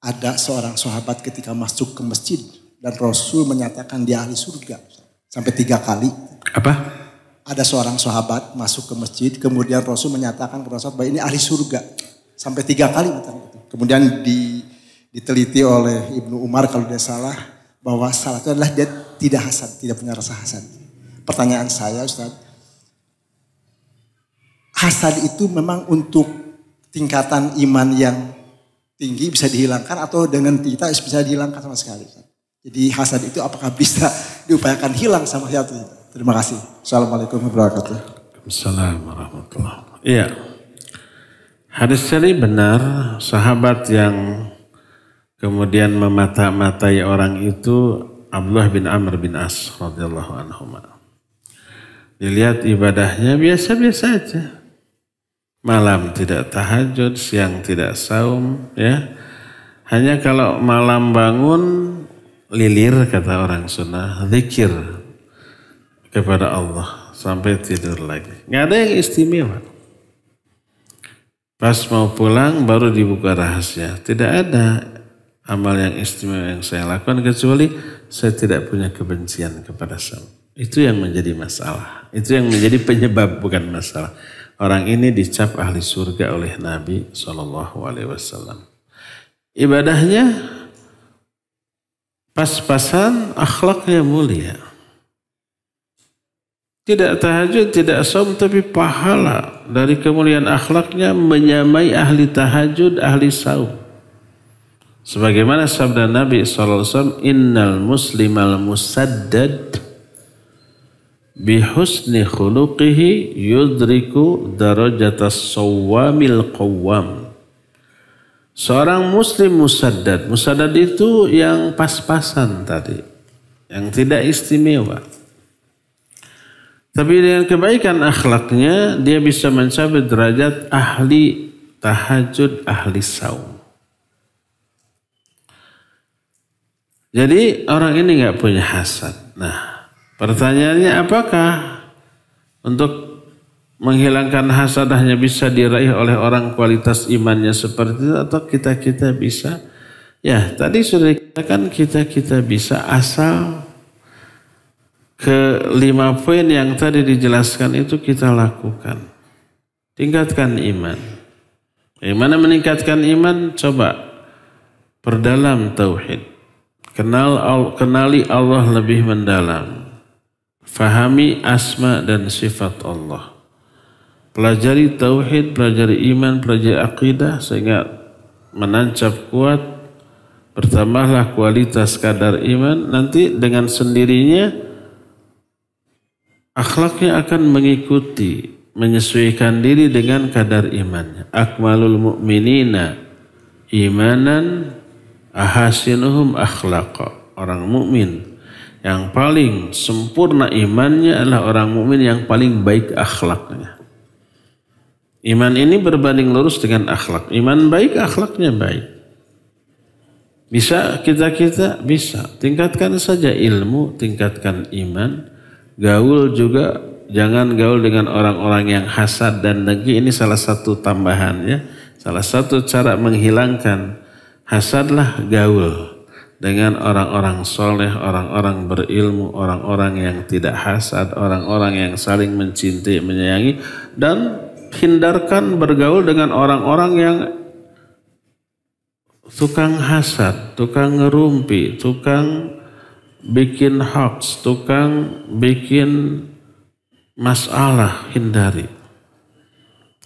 ada seorang sahabat ketika masuk ke masjid dan Rasul menyatakan dia ahli surga sampai tiga kali. Apa? Ada seorang sahabat masuk ke masjid, kemudian Rasul menyatakan kepada sahabat bahwa ini ahli surga sampai tiga kali. Kemudian di, diteliti oleh Ibnu Umar kalau tidak salah bahwa salah itu adalah dia tidak hasad, tidak punya rasa hasad. Pertanyaan saya Ustaz, hasad itu memang untuk tingkatan iman yang tinggi bisa dihilangkan atau dengan kita bisa dihilangkan sama sekali. Jadi hasad itu apakah bisa diupayakan hilang sama satu? Terima kasih. Assalamualaikum warahmatullahi wabarakatuh. Assalamualaikum warahmatullahi wabarakatuh. Iya. Hadis ini benar, sahabat yang Kemudian memata-matai orang itu Abdullah bin Amr bin As radhiyallahu anhu. Dilihat ibadahnya biasa-biasa aja. Malam tidak tahajud, siang tidak saum, ya. Hanya kalau malam bangun lilir kata orang sunnah, zikir kepada Allah sampai tidur lagi. Nggak ada yang istimewa. Pas mau pulang baru dibuka rahasia. Tidak ada amal yang istimewa yang saya lakukan kecuali saya tidak punya kebencian kepada sama. Itu yang menjadi masalah. Itu yang menjadi penyebab bukan masalah. Orang ini dicap ahli surga oleh Nabi Shallallahu Alaihi Wasallam. Ibadahnya pas-pasan, akhlaknya mulia. Tidak tahajud, tidak som, tapi pahala dari kemuliaan akhlaknya menyamai ahli tahajud, ahli saum. Sebagaimana sabda Nabi SAW, Innal muslimal musaddad bihusni khuluqihi yudriku darajatas sawamil qawwam. Seorang muslim musaddad. Musaddad itu yang pas-pasan tadi. Yang tidak istimewa. Tapi dengan kebaikan akhlaknya, dia bisa mencapai derajat ahli tahajud, ahli saum. Jadi orang ini nggak punya hasad. Nah, pertanyaannya apakah untuk menghilangkan hasad hanya bisa diraih oleh orang kualitas imannya seperti itu atau kita-kita bisa? Ya, tadi sudah dikatakan kita-kita bisa asal ke lima poin yang tadi dijelaskan itu kita lakukan. Tingkatkan iman. Bagaimana meningkatkan iman? Coba perdalam tauhid Kenal kenali Allah lebih mendalam. Fahami asma dan sifat Allah. Pelajari tauhid, pelajari iman, pelajari akidah sehingga menancap kuat bertambahlah kualitas kadar iman nanti dengan sendirinya akhlaknya akan mengikuti menyesuaikan diri dengan kadar imannya. Akmalul mu'minina imanan ahasinuhum akhlaqa orang mukmin yang paling sempurna imannya adalah orang mukmin yang paling baik akhlaknya. Iman ini berbanding lurus dengan akhlak. Iman baik, akhlaknya baik. Bisa kita-kita? Bisa. Tingkatkan saja ilmu, tingkatkan iman. Gaul juga jangan gaul dengan orang-orang yang hasad dan dengki. Ini salah satu tambahannya. Salah satu cara menghilangkan Hasadlah gaul dengan orang-orang soleh, orang-orang berilmu, orang-orang yang tidak hasad, orang-orang yang saling mencintai, menyayangi, dan hindarkan bergaul dengan orang-orang yang tukang hasad, tukang ngerumpi, tukang bikin hoax, tukang bikin masalah, hindari.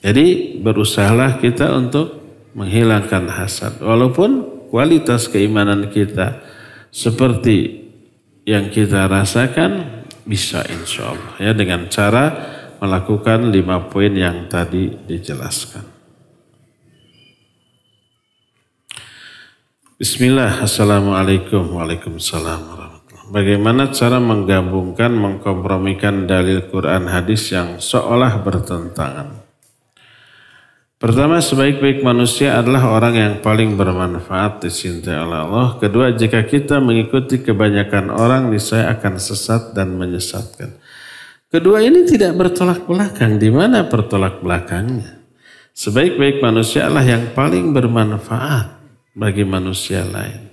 Jadi berusahalah kita untuk menghilangkan hasad. Walaupun kualitas keimanan kita seperti yang kita rasakan bisa insya Allah ya dengan cara melakukan lima poin yang tadi dijelaskan. Bismillah, Assalamualaikum, Waalaikumsalam Bagaimana cara menggabungkan, mengkompromikan dalil Quran hadis yang seolah bertentangan? Pertama, sebaik-baik manusia adalah orang yang paling bermanfaat dicintai oleh Allah. Kedua, jika kita mengikuti kebanyakan orang, niscaya akan sesat dan menyesatkan. Kedua ini tidak bertolak belakang. Di mana bertolak belakangnya? Sebaik-baik manusia adalah yang paling bermanfaat bagi manusia lain.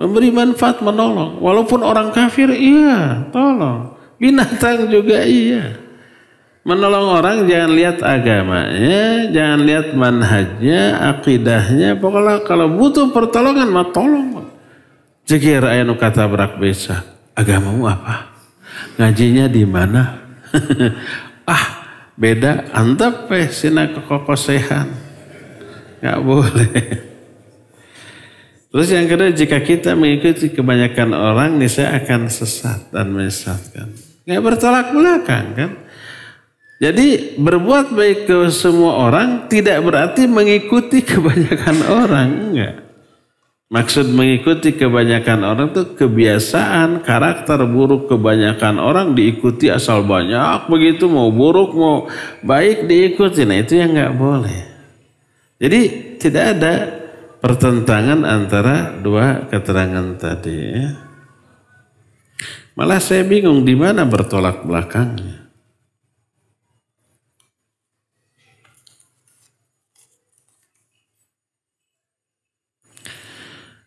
Memberi manfaat menolong. Walaupun orang kafir, iya, tolong. Binatang juga iya. Menolong orang jangan lihat agamanya, jangan lihat manhajnya, akidahnya. Pokoknya kalau butuh pertolongan, mah tolong. Jikir ayat kata berak besa. Agamamu apa? Ngajinya di mana? ah, beda antep eh sina kekokosehan. Gak boleh. Terus yang kedua, jika kita mengikuti kebanyakan orang, niscaya akan sesat dan menyesatkan. Gak bertolak belakang kan? Jadi berbuat baik ke semua orang tidak berarti mengikuti kebanyakan orang, enggak. Maksud mengikuti kebanyakan orang itu kebiasaan, karakter buruk kebanyakan orang diikuti asal banyak begitu mau buruk mau baik diikuti. Nah itu yang enggak boleh. Jadi tidak ada pertentangan antara dua keterangan tadi. Ya. Malah saya bingung di mana bertolak belakangnya.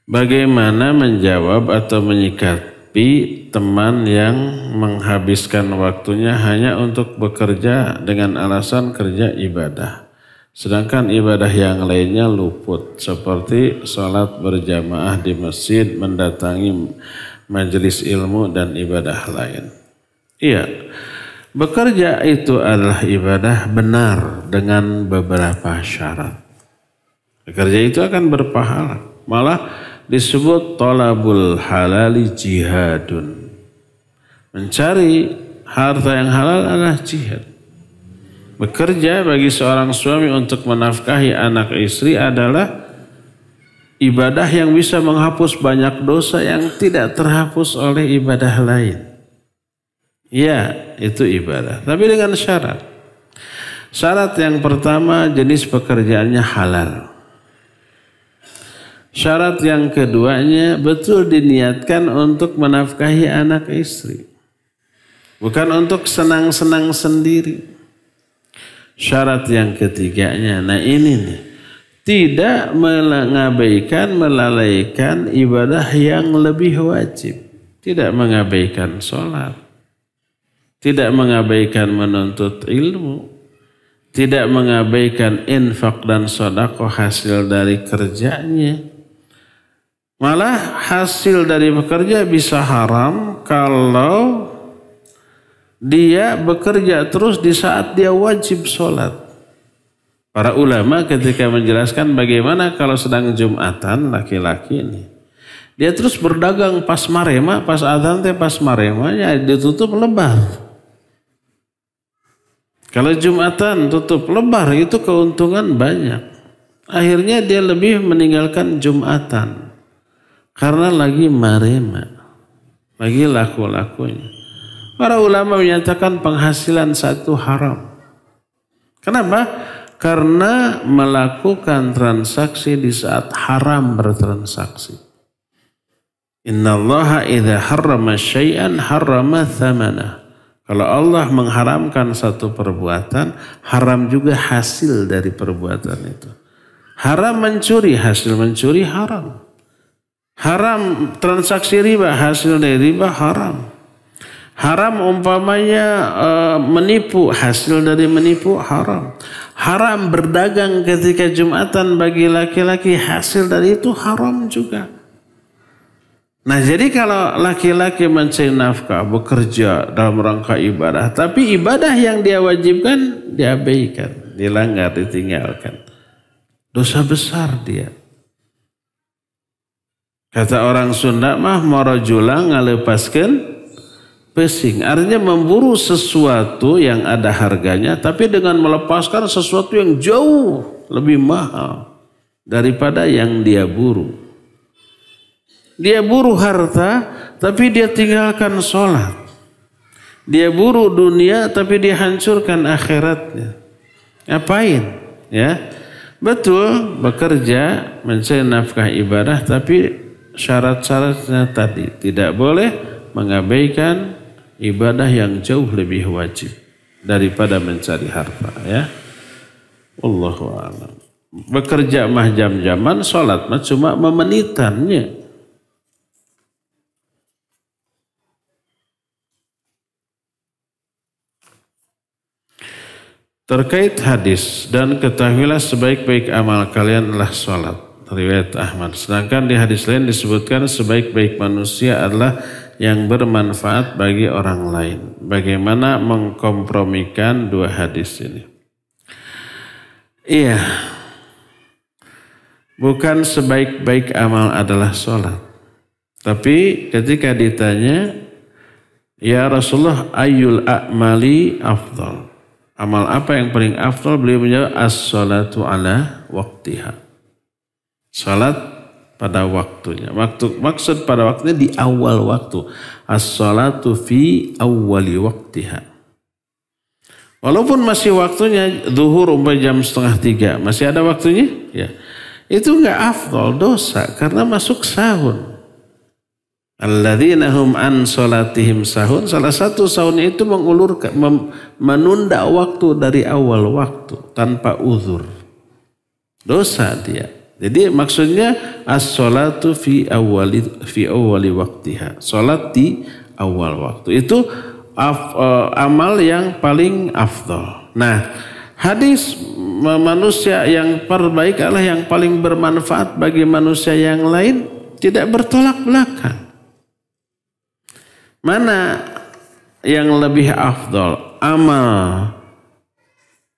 Bagaimana menjawab atau menyikapi teman yang menghabiskan waktunya hanya untuk bekerja dengan alasan kerja ibadah. Sedangkan ibadah yang lainnya luput seperti sholat berjamaah di masjid, mendatangi majelis ilmu dan ibadah lain. Iya, bekerja itu adalah ibadah benar dengan beberapa syarat. Bekerja itu akan berpahala. Malah disebut tolabul halali jihadun. Mencari harta yang halal adalah jihad. Bekerja bagi seorang suami untuk menafkahi anak istri adalah ibadah yang bisa menghapus banyak dosa yang tidak terhapus oleh ibadah lain. Ya, itu ibadah. Tapi dengan syarat. Syarat yang pertama jenis pekerjaannya halal. Syarat yang keduanya betul diniatkan untuk menafkahi anak istri. Bukan untuk senang-senang sendiri. Syarat yang ketiganya, nah ini nih. Tidak mengabaikan, melalaikan ibadah yang lebih wajib. Tidak mengabaikan sholat. Tidak mengabaikan menuntut ilmu. Tidak mengabaikan infak dan sodako hasil dari kerjanya Malah hasil dari bekerja bisa haram kalau dia bekerja terus di saat dia wajib sholat. Para ulama ketika menjelaskan bagaimana kalau sedang Jumatan laki-laki ini. Dia terus berdagang pas marema, pas adhan teh pas maremanya ditutup lebar. Kalau Jumatan tutup lebar itu keuntungan banyak. Akhirnya dia lebih meninggalkan Jumatan. Karena lagi marema. Lagi laku-lakunya. Para ulama menyatakan penghasilan satu haram. Kenapa? Karena melakukan transaksi di saat haram bertransaksi. Inna allaha idha harrama syai'an harrama thamana. Kalau Allah mengharamkan satu perbuatan, haram juga hasil dari perbuatan itu. Haram mencuri, hasil mencuri haram. Haram transaksi riba, hasil dari riba haram. Haram umpamanya e, menipu, hasil dari menipu haram. Haram berdagang ketika Jumatan bagi laki-laki, hasil dari itu haram juga. Nah jadi kalau laki-laki mencari nafkah, bekerja dalam rangka ibadah, tapi ibadah yang dia wajibkan diabaikan, dilanggar, ditinggalkan. Dosa besar dia. Kata orang Sunda mah marajula ngalepaskan pesing. Artinya memburu sesuatu yang ada harganya tapi dengan melepaskan sesuatu yang jauh lebih mahal daripada yang dia buru. Dia buru harta tapi dia tinggalkan sholat. Dia buru dunia tapi dia hancurkan akhiratnya. Ngapain? Ya. Betul bekerja mencari nafkah ibadah tapi syarat-syaratnya tadi. Tidak boleh mengabaikan ibadah yang jauh lebih wajib daripada mencari harta ya. Allah a'lam. Bekerja mah jam-jaman, sholat mah cuma memenitannya. Terkait hadis dan ketahuilah sebaik-baik amal kalian adalah sholat riwayat Ahmad. Sedangkan di hadis lain disebutkan sebaik-baik manusia adalah yang bermanfaat bagi orang lain. Bagaimana mengkompromikan dua hadis ini? Iya. Bukan sebaik-baik amal adalah sholat. Tapi ketika ditanya, Ya Rasulullah ayyul a'mali afdal. Amal apa yang paling afdal? Beliau menjawab as-salatu ala waktiha. Salat pada waktunya. Waktu maksud pada waktunya di awal waktu. As-salatu fi awali waktiha. Walaupun masih waktunya zuhur umpamanya jam setengah tiga, masih ada waktunya? Ya. Itu enggak afdol dosa karena masuk sahur. Alladzina hum an salatihim sahun. Salah satu sahun itu mengulurkan menunda waktu dari awal waktu tanpa uzur. Dosa dia. Jadi maksudnya as-salatu fi awali fi awwali waktiha. Salat di awal waktu. Itu af, uh, amal yang paling afdol. Nah, hadis manusia yang perbaik adalah yang paling bermanfaat bagi manusia yang lain tidak bertolak belakang. Mana yang lebih afdol? Amal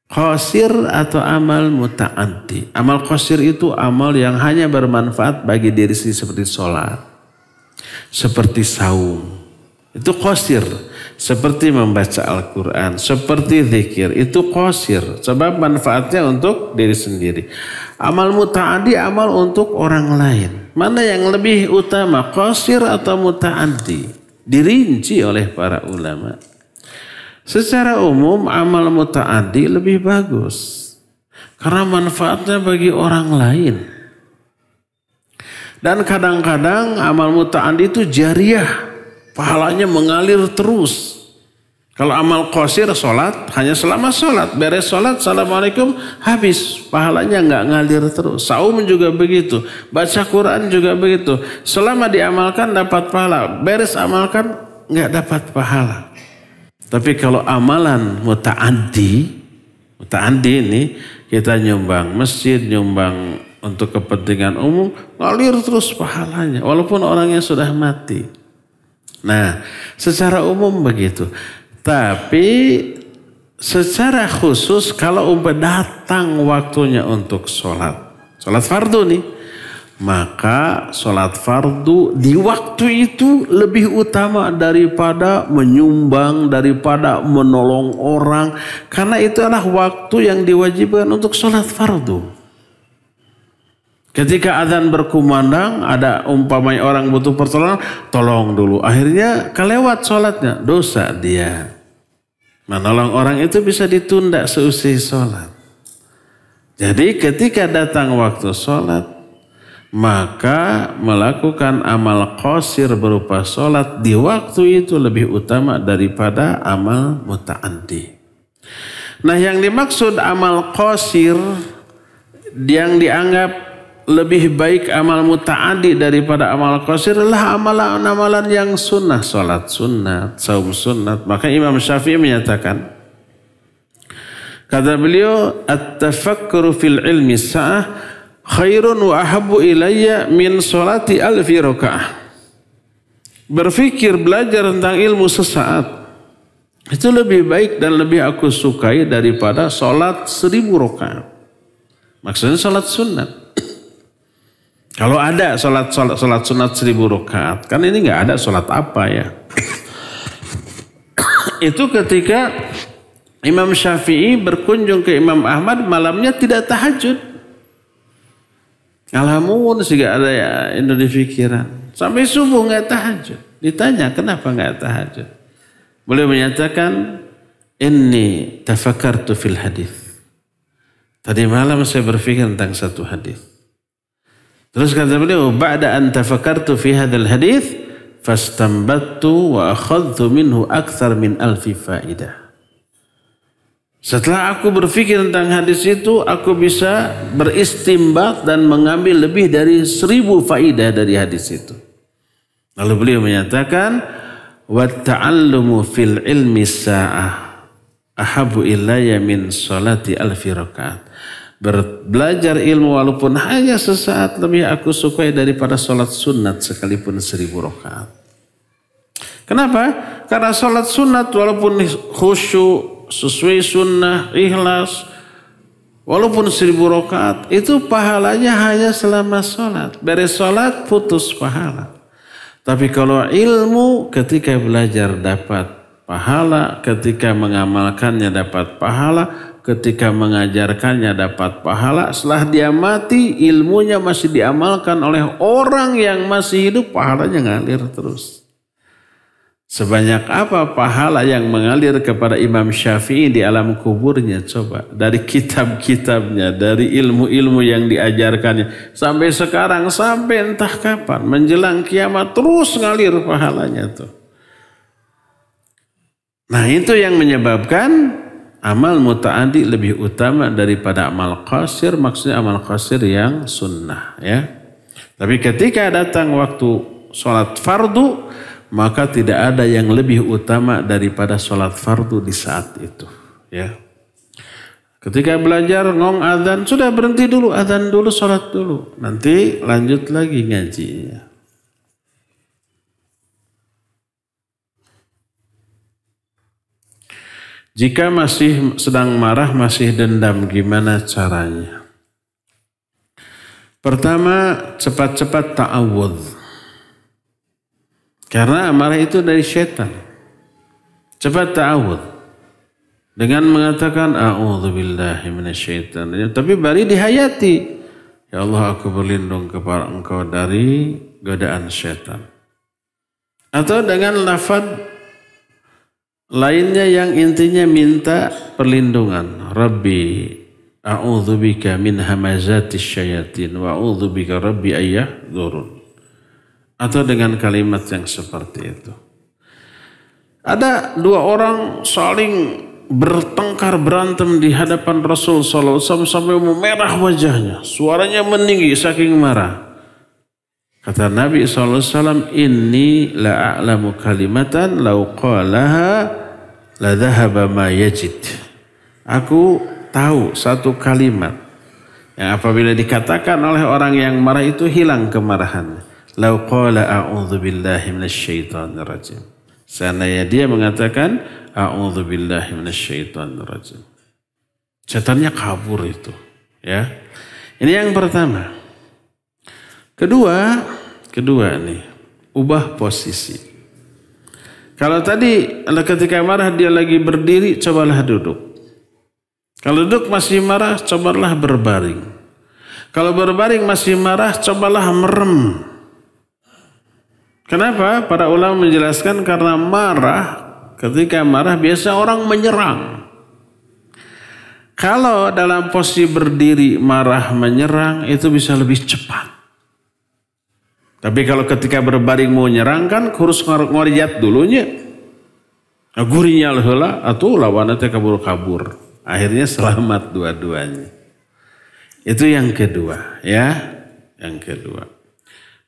Khosir atau amal muta'anti. Amal khosir itu amal yang hanya bermanfaat bagi diri sendiri seperti sholat. Seperti saum. Itu khosir. Seperti membaca Al-Quran. Seperti zikir. Itu khosir. Sebab manfaatnya untuk diri sendiri. Amal muta'anti amal untuk orang lain. Mana yang lebih utama? Khosir atau muta'anti? Dirinci oleh para ulama. Secara umum amal mutaati lebih bagus. Karena manfaatnya bagi orang lain. Dan kadang-kadang amal mutaati itu jariah. Pahalanya mengalir terus. Kalau amal kosir sholat, hanya selama sholat. Beres sholat, Assalamualaikum, habis. Pahalanya nggak ngalir terus. Saum juga begitu. Baca Quran juga begitu. Selama diamalkan dapat pahala. Beres amalkan nggak dapat pahala. Tapi kalau amalan mutaaddi, mutaaddi ini kita nyumbang masjid, nyumbang untuk kepentingan umum, ngalir terus pahalanya walaupun orangnya sudah mati. Nah, secara umum begitu. Tapi secara khusus kalau umpah datang waktunya untuk sholat. Sholat fardu nih maka sholat fardu di waktu itu lebih utama daripada menyumbang, daripada menolong orang. Karena itu adalah waktu yang diwajibkan untuk sholat fardu. Ketika azan berkumandang, ada umpamanya orang butuh pertolongan, tolong dulu. Akhirnya kelewat sholatnya, dosa dia. Menolong orang itu bisa ditunda seusai sholat. Jadi ketika datang waktu sholat, maka melakukan amal qasir berupa sholat di waktu itu lebih utama daripada amal muta'andi. Nah yang dimaksud amal qasir yang dianggap lebih baik amal muta'adi daripada amal qasir adalah amalan-amalan yang sunnah. Sholat sunnah, saum sunnah. Maka Imam Syafi'i menyatakan, kata beliau, at-tafakkuru fil ilmi sa'ah khairun wa ahabu ilayya min solati alfi rakaah. Berfikir belajar tentang ilmu sesaat itu lebih baik dan lebih aku sukai daripada sholat seribu rakaat. Maksudnya sholat sunat. Kalau ada sholat, sholat, sholat sunat seribu rakaat, kan ini nggak ada sholat apa ya. itu ketika Imam Syafi'i berkunjung ke Imam Ahmad malamnya tidak tahajud. Ngalamun juga ada ya Indonesia di pikiran. Sampai subuh nggak tahajud. Ditanya kenapa nggak tahajud. Beliau menyatakan ini tafakar tafakartu fil hadis. Tadi malam saya berpikir tentang satu hadis. Terus kata beliau, "Ba'da an tafakartu fi hadzal hadis, fastambattu wa akhadtu minhu akthar min alfi faidah." Setelah aku berpikir tentang hadis itu, aku bisa beristimbat dan mengambil lebih dari seribu faidah dari hadis itu. Lalu beliau menyatakan, وَتَعَلُّمُ fil ilmi sa'ah ahabu ilaya min salati alfi rakaat. Belajar ilmu walaupun hanya sesaat lebih aku sukai daripada sholat sunat sekalipun seribu rakaat. Kenapa? Karena sholat sunat walaupun khusyuk, sesuai sunnah, ikhlas, walaupun seribu rokat, itu pahalanya hanya selama sholat. Beres sholat, putus pahala. Tapi kalau ilmu ketika belajar dapat pahala, ketika mengamalkannya dapat pahala, ketika mengajarkannya dapat pahala. Setelah dia mati, ilmunya masih diamalkan oleh orang yang masih hidup, pahalanya ngalir terus. Sebanyak apa pahala yang mengalir kepada Imam Syafi'i di alam kuburnya? Coba dari kitab-kitabnya, dari ilmu-ilmu yang diajarkannya sampai sekarang, sampai entah kapan, menjelang kiamat terus ngalir pahalanya tuh. Nah itu yang menyebabkan amal mutaadi lebih utama daripada amal qasir, maksudnya amal qasir yang sunnah ya. Tapi ketika datang waktu sholat fardu, maka tidak ada yang lebih utama daripada sholat fardu di saat itu. Ya. Ketika belajar ngong adzan sudah berhenti dulu adzan dulu sholat dulu nanti lanjut lagi ngajinya. Jika masih sedang marah, masih dendam, gimana caranya? Pertama, cepat-cepat ta'awudz. Karena amarah itu dari setan. Cepat ta'awud. Dengan mengatakan A'udhu billahi syaitan, Tapi bari dihayati. Ya Allah aku berlindung kepada engkau dari godaan setan. Atau dengan lafad lainnya yang intinya minta perlindungan. Rabbi a'udzubika min hamazatis syayatin wa a'udzubika rabbi ayyah durun. Atau dengan kalimat yang seperti itu. Ada dua orang saling bertengkar berantem di hadapan Rasul alaihi wasallam sampai memerah wajahnya. Suaranya meninggi saking marah. Kata Nabi ini Inni la'a'lamu kalimatan lauqalaha la dhahaba ma yajid. Aku tahu satu kalimat yang apabila dikatakan oleh orang yang marah itu hilang kemarahannya. Lau qala a'udzu billahi minasyaitonir rajim. Seandainya dia mengatakan a'udzu billahi minasyaitonir rajim. Setannya kabur itu, ya. Ini yang pertama. Kedua, kedua nih, ubah posisi. Kalau tadi ketika marah dia lagi berdiri, cobalah duduk. Kalau duduk masih marah, cobalah berbaring. Kalau berbaring masih marah, cobalah merem. Kenapa? Para ulama menjelaskan karena marah, ketika marah biasa orang menyerang. Kalau dalam posisi berdiri marah menyerang itu bisa lebih cepat. Tapi kalau ketika berbaring mau nyerang kan harus ngorjat dulunya. Gurinya lah atau lawannya kabur kabur. Akhirnya selamat dua-duanya. Itu yang kedua ya. Yang kedua.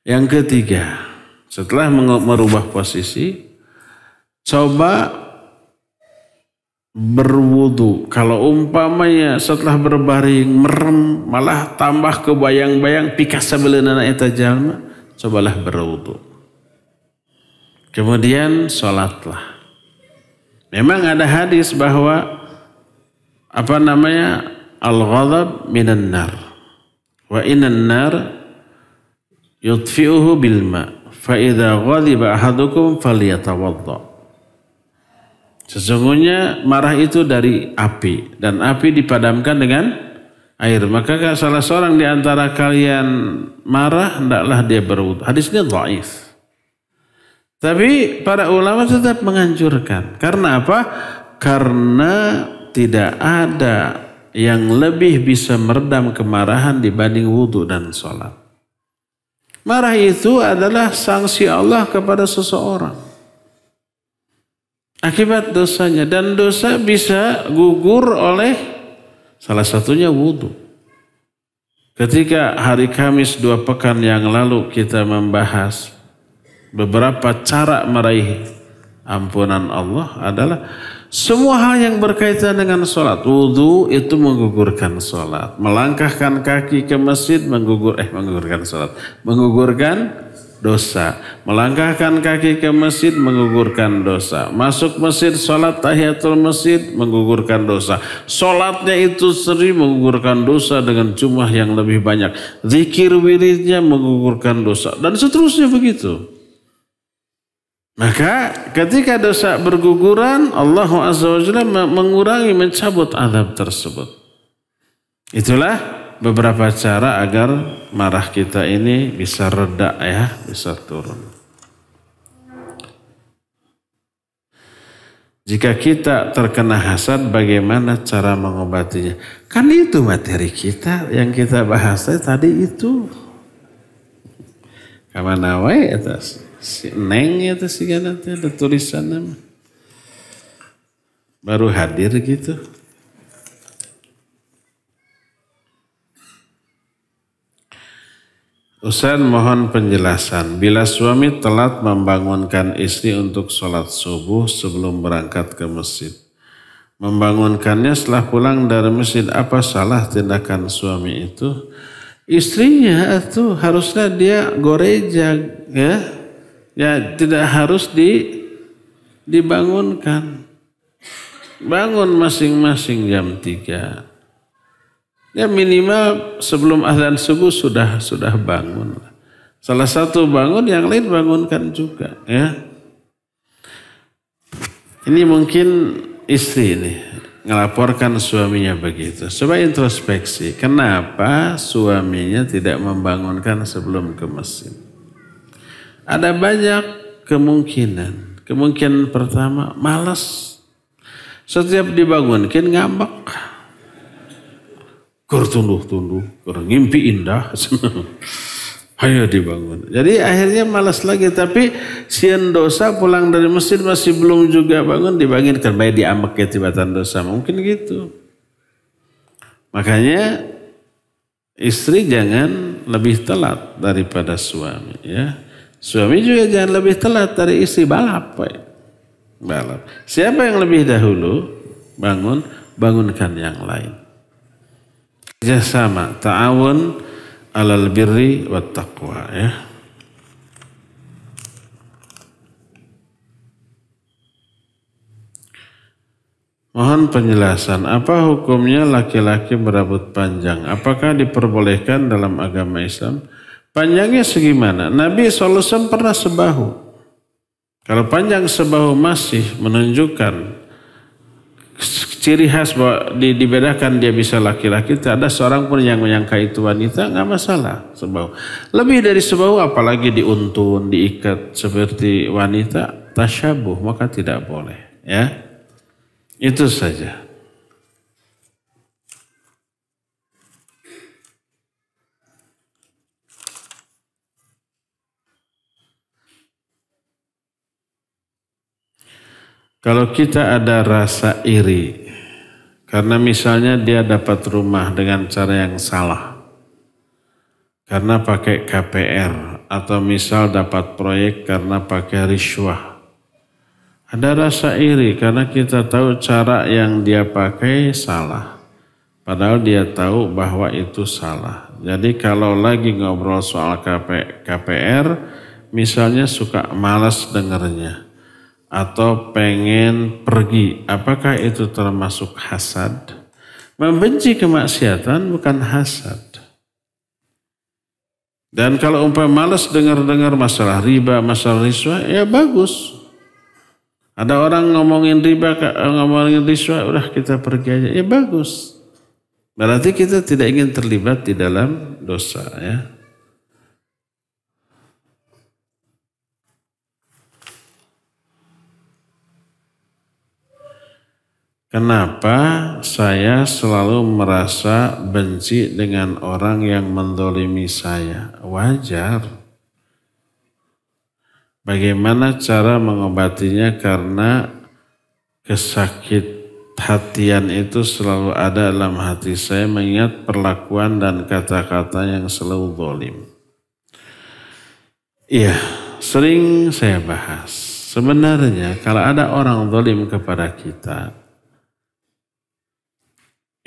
Yang ketiga. Setelah merubah posisi, coba berwudu. Kalau umpamanya setelah berbaring merem malah tambah ke bayang-bayang pikah sebeleunana eta cobalah berwudu. Kemudian sholatlah. Memang ada hadis bahwa apa namanya al-ghadab minan nar wa inan nar yutfi'uhu bil ma Fa'idha ghadiba ahadukum faliyatawadda. Sesungguhnya marah itu dari api dan api dipadamkan dengan air. Maka salah seorang di antara kalian marah hendaklah dia berwudhu. Hadisnya dhaif. Tapi para ulama tetap menghancurkan. Karena apa? Karena tidak ada yang lebih bisa meredam kemarahan dibanding wudhu dan sholat. Marah itu adalah sanksi Allah kepada seseorang. Akibat dosanya. Dan dosa bisa gugur oleh salah satunya wudhu. Ketika hari Kamis dua pekan yang lalu kita membahas beberapa cara meraih ampunan Allah adalah semua hal yang berkaitan dengan sholat. Wudhu itu menggugurkan sholat. Melangkahkan kaki ke masjid menggugur, eh menggugurkan sholat. Menggugurkan dosa. Melangkahkan kaki ke masjid menggugurkan dosa. Masuk masjid sholat tahiyatul masjid menggugurkan dosa. Sholatnya itu sering menggugurkan dosa dengan jumlah yang lebih banyak. Zikir wiridnya menggugurkan dosa. Dan seterusnya begitu. Maka ketika dosa berguguran, Allah Azza wa Jalla mengurangi, mencabut azab tersebut. Itulah beberapa cara agar marah kita ini bisa reda ya, bisa turun. Jika kita terkena hasad, bagaimana cara mengobatinya? Kan itu materi kita yang kita bahas tadi itu. Kamana wae atas. Si Neng ya tuh si ada tulisan tulisannya. Baru hadir gitu. Ustaz mohon penjelasan, bila suami telat membangunkan istri untuk sholat subuh sebelum berangkat ke masjid, membangunkannya setelah pulang dari masjid, apa salah tindakan suami itu? Istrinya itu harusnya dia goreja, ya, Ya tidak harus di dibangunkan. Bangun masing-masing jam 3. Ya minimal sebelum azan subuh sudah sudah bangun. Salah satu bangun, yang lain bangunkan juga ya. Ini mungkin istri ini ngelaporkan suaminya begitu. Coba introspeksi, kenapa suaminya tidak membangunkan sebelum ke masjid? Ada banyak kemungkinan. Kemungkinan pertama, malas. Setiap dibangunkan ngambek. Kur tunduh-tunduh, kur ngimpi indah. Ayo dibangun. Jadi akhirnya malas lagi. Tapi sian dosa pulang dari masjid masih belum juga bangun dibangunkan. Baik diambek ya tibatan dosa. Mungkin gitu. Makanya istri jangan lebih telat daripada suami ya. Suami juga jangan lebih telat dari istri balap, Pak. Balap. Siapa yang lebih dahulu bangun, bangunkan yang lain. Kerjasama, ta'awun alal birri wa taqwa ya. Mohon penjelasan, apa hukumnya laki-laki berambut panjang? Apakah diperbolehkan dalam agama Islam? Panjangnya segimana? Nabi SAW pernah sebahu. Kalau panjang sebahu masih menunjukkan ciri khas bahwa dibedakan dia bisa laki-laki tidak ada seorang pun yang menyangka itu wanita nggak masalah sebahu lebih dari sebahu apalagi diuntun diikat seperti wanita tasyabuh maka tidak boleh ya itu saja Kalau kita ada rasa iri, karena misalnya dia dapat rumah dengan cara yang salah, karena pakai KPR, atau misal dapat proyek karena pakai riswah, ada rasa iri karena kita tahu cara yang dia pakai salah. Padahal dia tahu bahwa itu salah. Jadi kalau lagi ngobrol soal KPR, misalnya suka malas dengarnya atau pengen pergi. Apakah itu termasuk hasad? Membenci kemaksiatan bukan hasad. Dan kalau umpama malas dengar-dengar masalah riba, masalah riswa, ya bagus. Ada orang ngomongin riba, eh, ngomongin riswa, udah kita pergi aja. Ya bagus. Berarti kita tidak ingin terlibat di dalam dosa ya. Kenapa saya selalu merasa benci dengan orang yang mendolimi saya? Wajar. Bagaimana cara mengobatinya karena kesakit hatian itu selalu ada dalam hati saya mengingat perlakuan dan kata-kata yang selalu dolim. Iya, sering saya bahas. Sebenarnya kalau ada orang dolim kepada kita,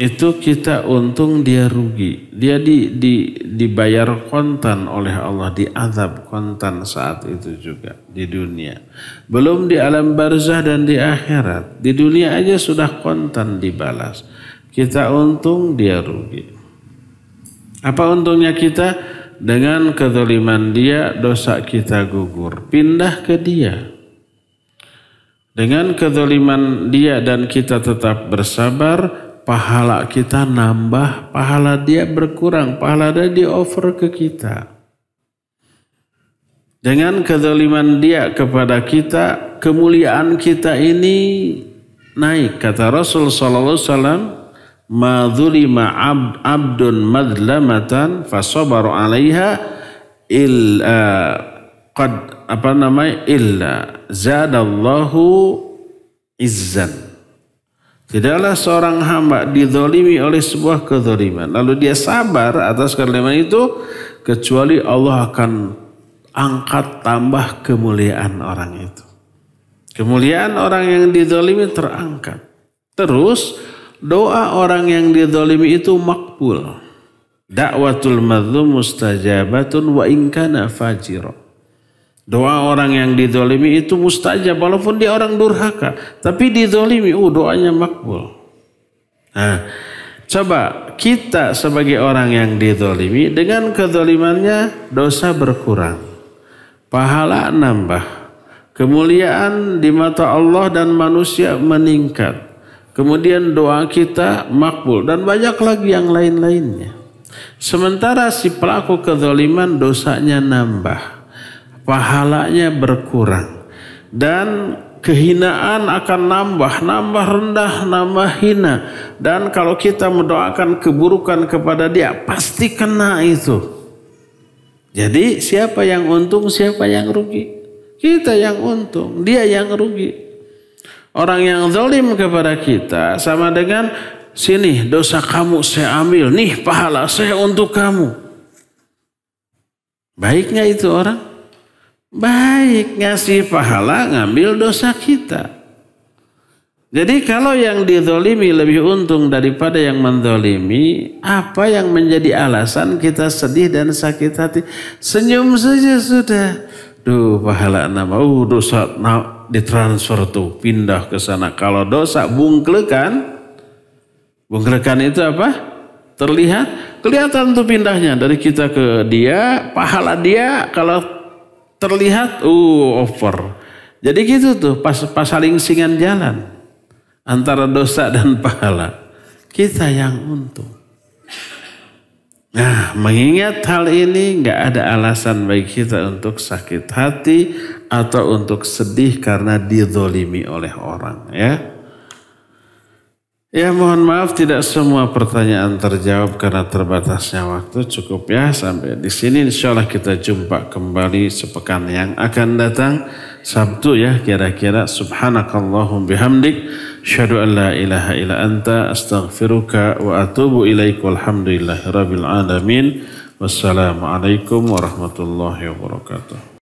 itu kita untung dia rugi dia di, di dibayar kontan oleh Allah diazab kontan saat itu juga di dunia belum di alam barzah dan di akhirat di dunia aja sudah kontan dibalas kita untung dia rugi apa untungnya kita dengan kezaliman dia dosa kita gugur pindah ke dia dengan kezaliman dia dan kita tetap bersabar pahala kita nambah, pahala dia berkurang, pahala dia di over ke kita. Dengan kezaliman dia kepada kita, kemuliaan kita ini naik. Kata Rasul sallallahu alaihi wasallam, "Ma ab, abdun madlamatan fasobar 'alaiha illa eh, qad apa namanya illa zadallahu izzan." Tidaklah seorang hamba didolimi oleh sebuah kezoliman. Lalu dia sabar atas kezoliman itu. Kecuali Allah akan angkat tambah kemuliaan orang itu. Kemuliaan orang yang didolimi terangkat. Terus doa orang yang didolimi itu makbul. Dakwatul madhum mustajabatun wa inkana fajiro. Doa orang yang didolimi itu mustajab walaupun dia orang durhaka. Tapi didolimi, uh doanya makbul. Nah, coba kita sebagai orang yang didolimi dengan kedolimannya dosa berkurang. Pahala nambah. Kemuliaan di mata Allah dan manusia meningkat. Kemudian doa kita makbul dan banyak lagi yang lain-lainnya. Sementara si pelaku kezaliman dosanya nambah pahalanya berkurang dan kehinaan akan nambah, nambah rendah, nambah hina. Dan kalau kita mendoakan keburukan kepada dia, pasti kena itu. Jadi siapa yang untung, siapa yang rugi? Kita yang untung, dia yang rugi. Orang yang zalim kepada kita sama dengan sini dosa kamu saya ambil, nih pahala saya untuk kamu. Baiknya itu orang? Baik ngasih pahala ngambil dosa kita. Jadi kalau yang didolimi lebih untung daripada yang mendolimi, apa yang menjadi alasan kita sedih dan sakit hati? Senyum saja sudah. Duh pahala nama, uh, dosa nah, ditransfer tuh, pindah ke sana. Kalau dosa bungklekan, bungklekan itu apa? Terlihat, kelihatan tuh pindahnya dari kita ke dia, pahala dia kalau terlihat uh over. Jadi gitu tuh pas pas saling singan jalan antara dosa dan pahala. Kita yang untung. Nah, mengingat hal ini nggak ada alasan bagi kita untuk sakit hati atau untuk sedih karena didolimi oleh orang ya. Ya mohon maaf tidak semua pertanyaan terjawab karena terbatasnya waktu cukup ya sampai di sini insya Allah kita jumpa kembali sepekan yang akan datang Sabtu ya kira-kira subhanakallahum bihamdik syadu an ilaha ila anta astaghfiruka wa atubu ilaiku alhamdulillahi rabbil alamin wassalamualaikum warahmatullahi wabarakatuh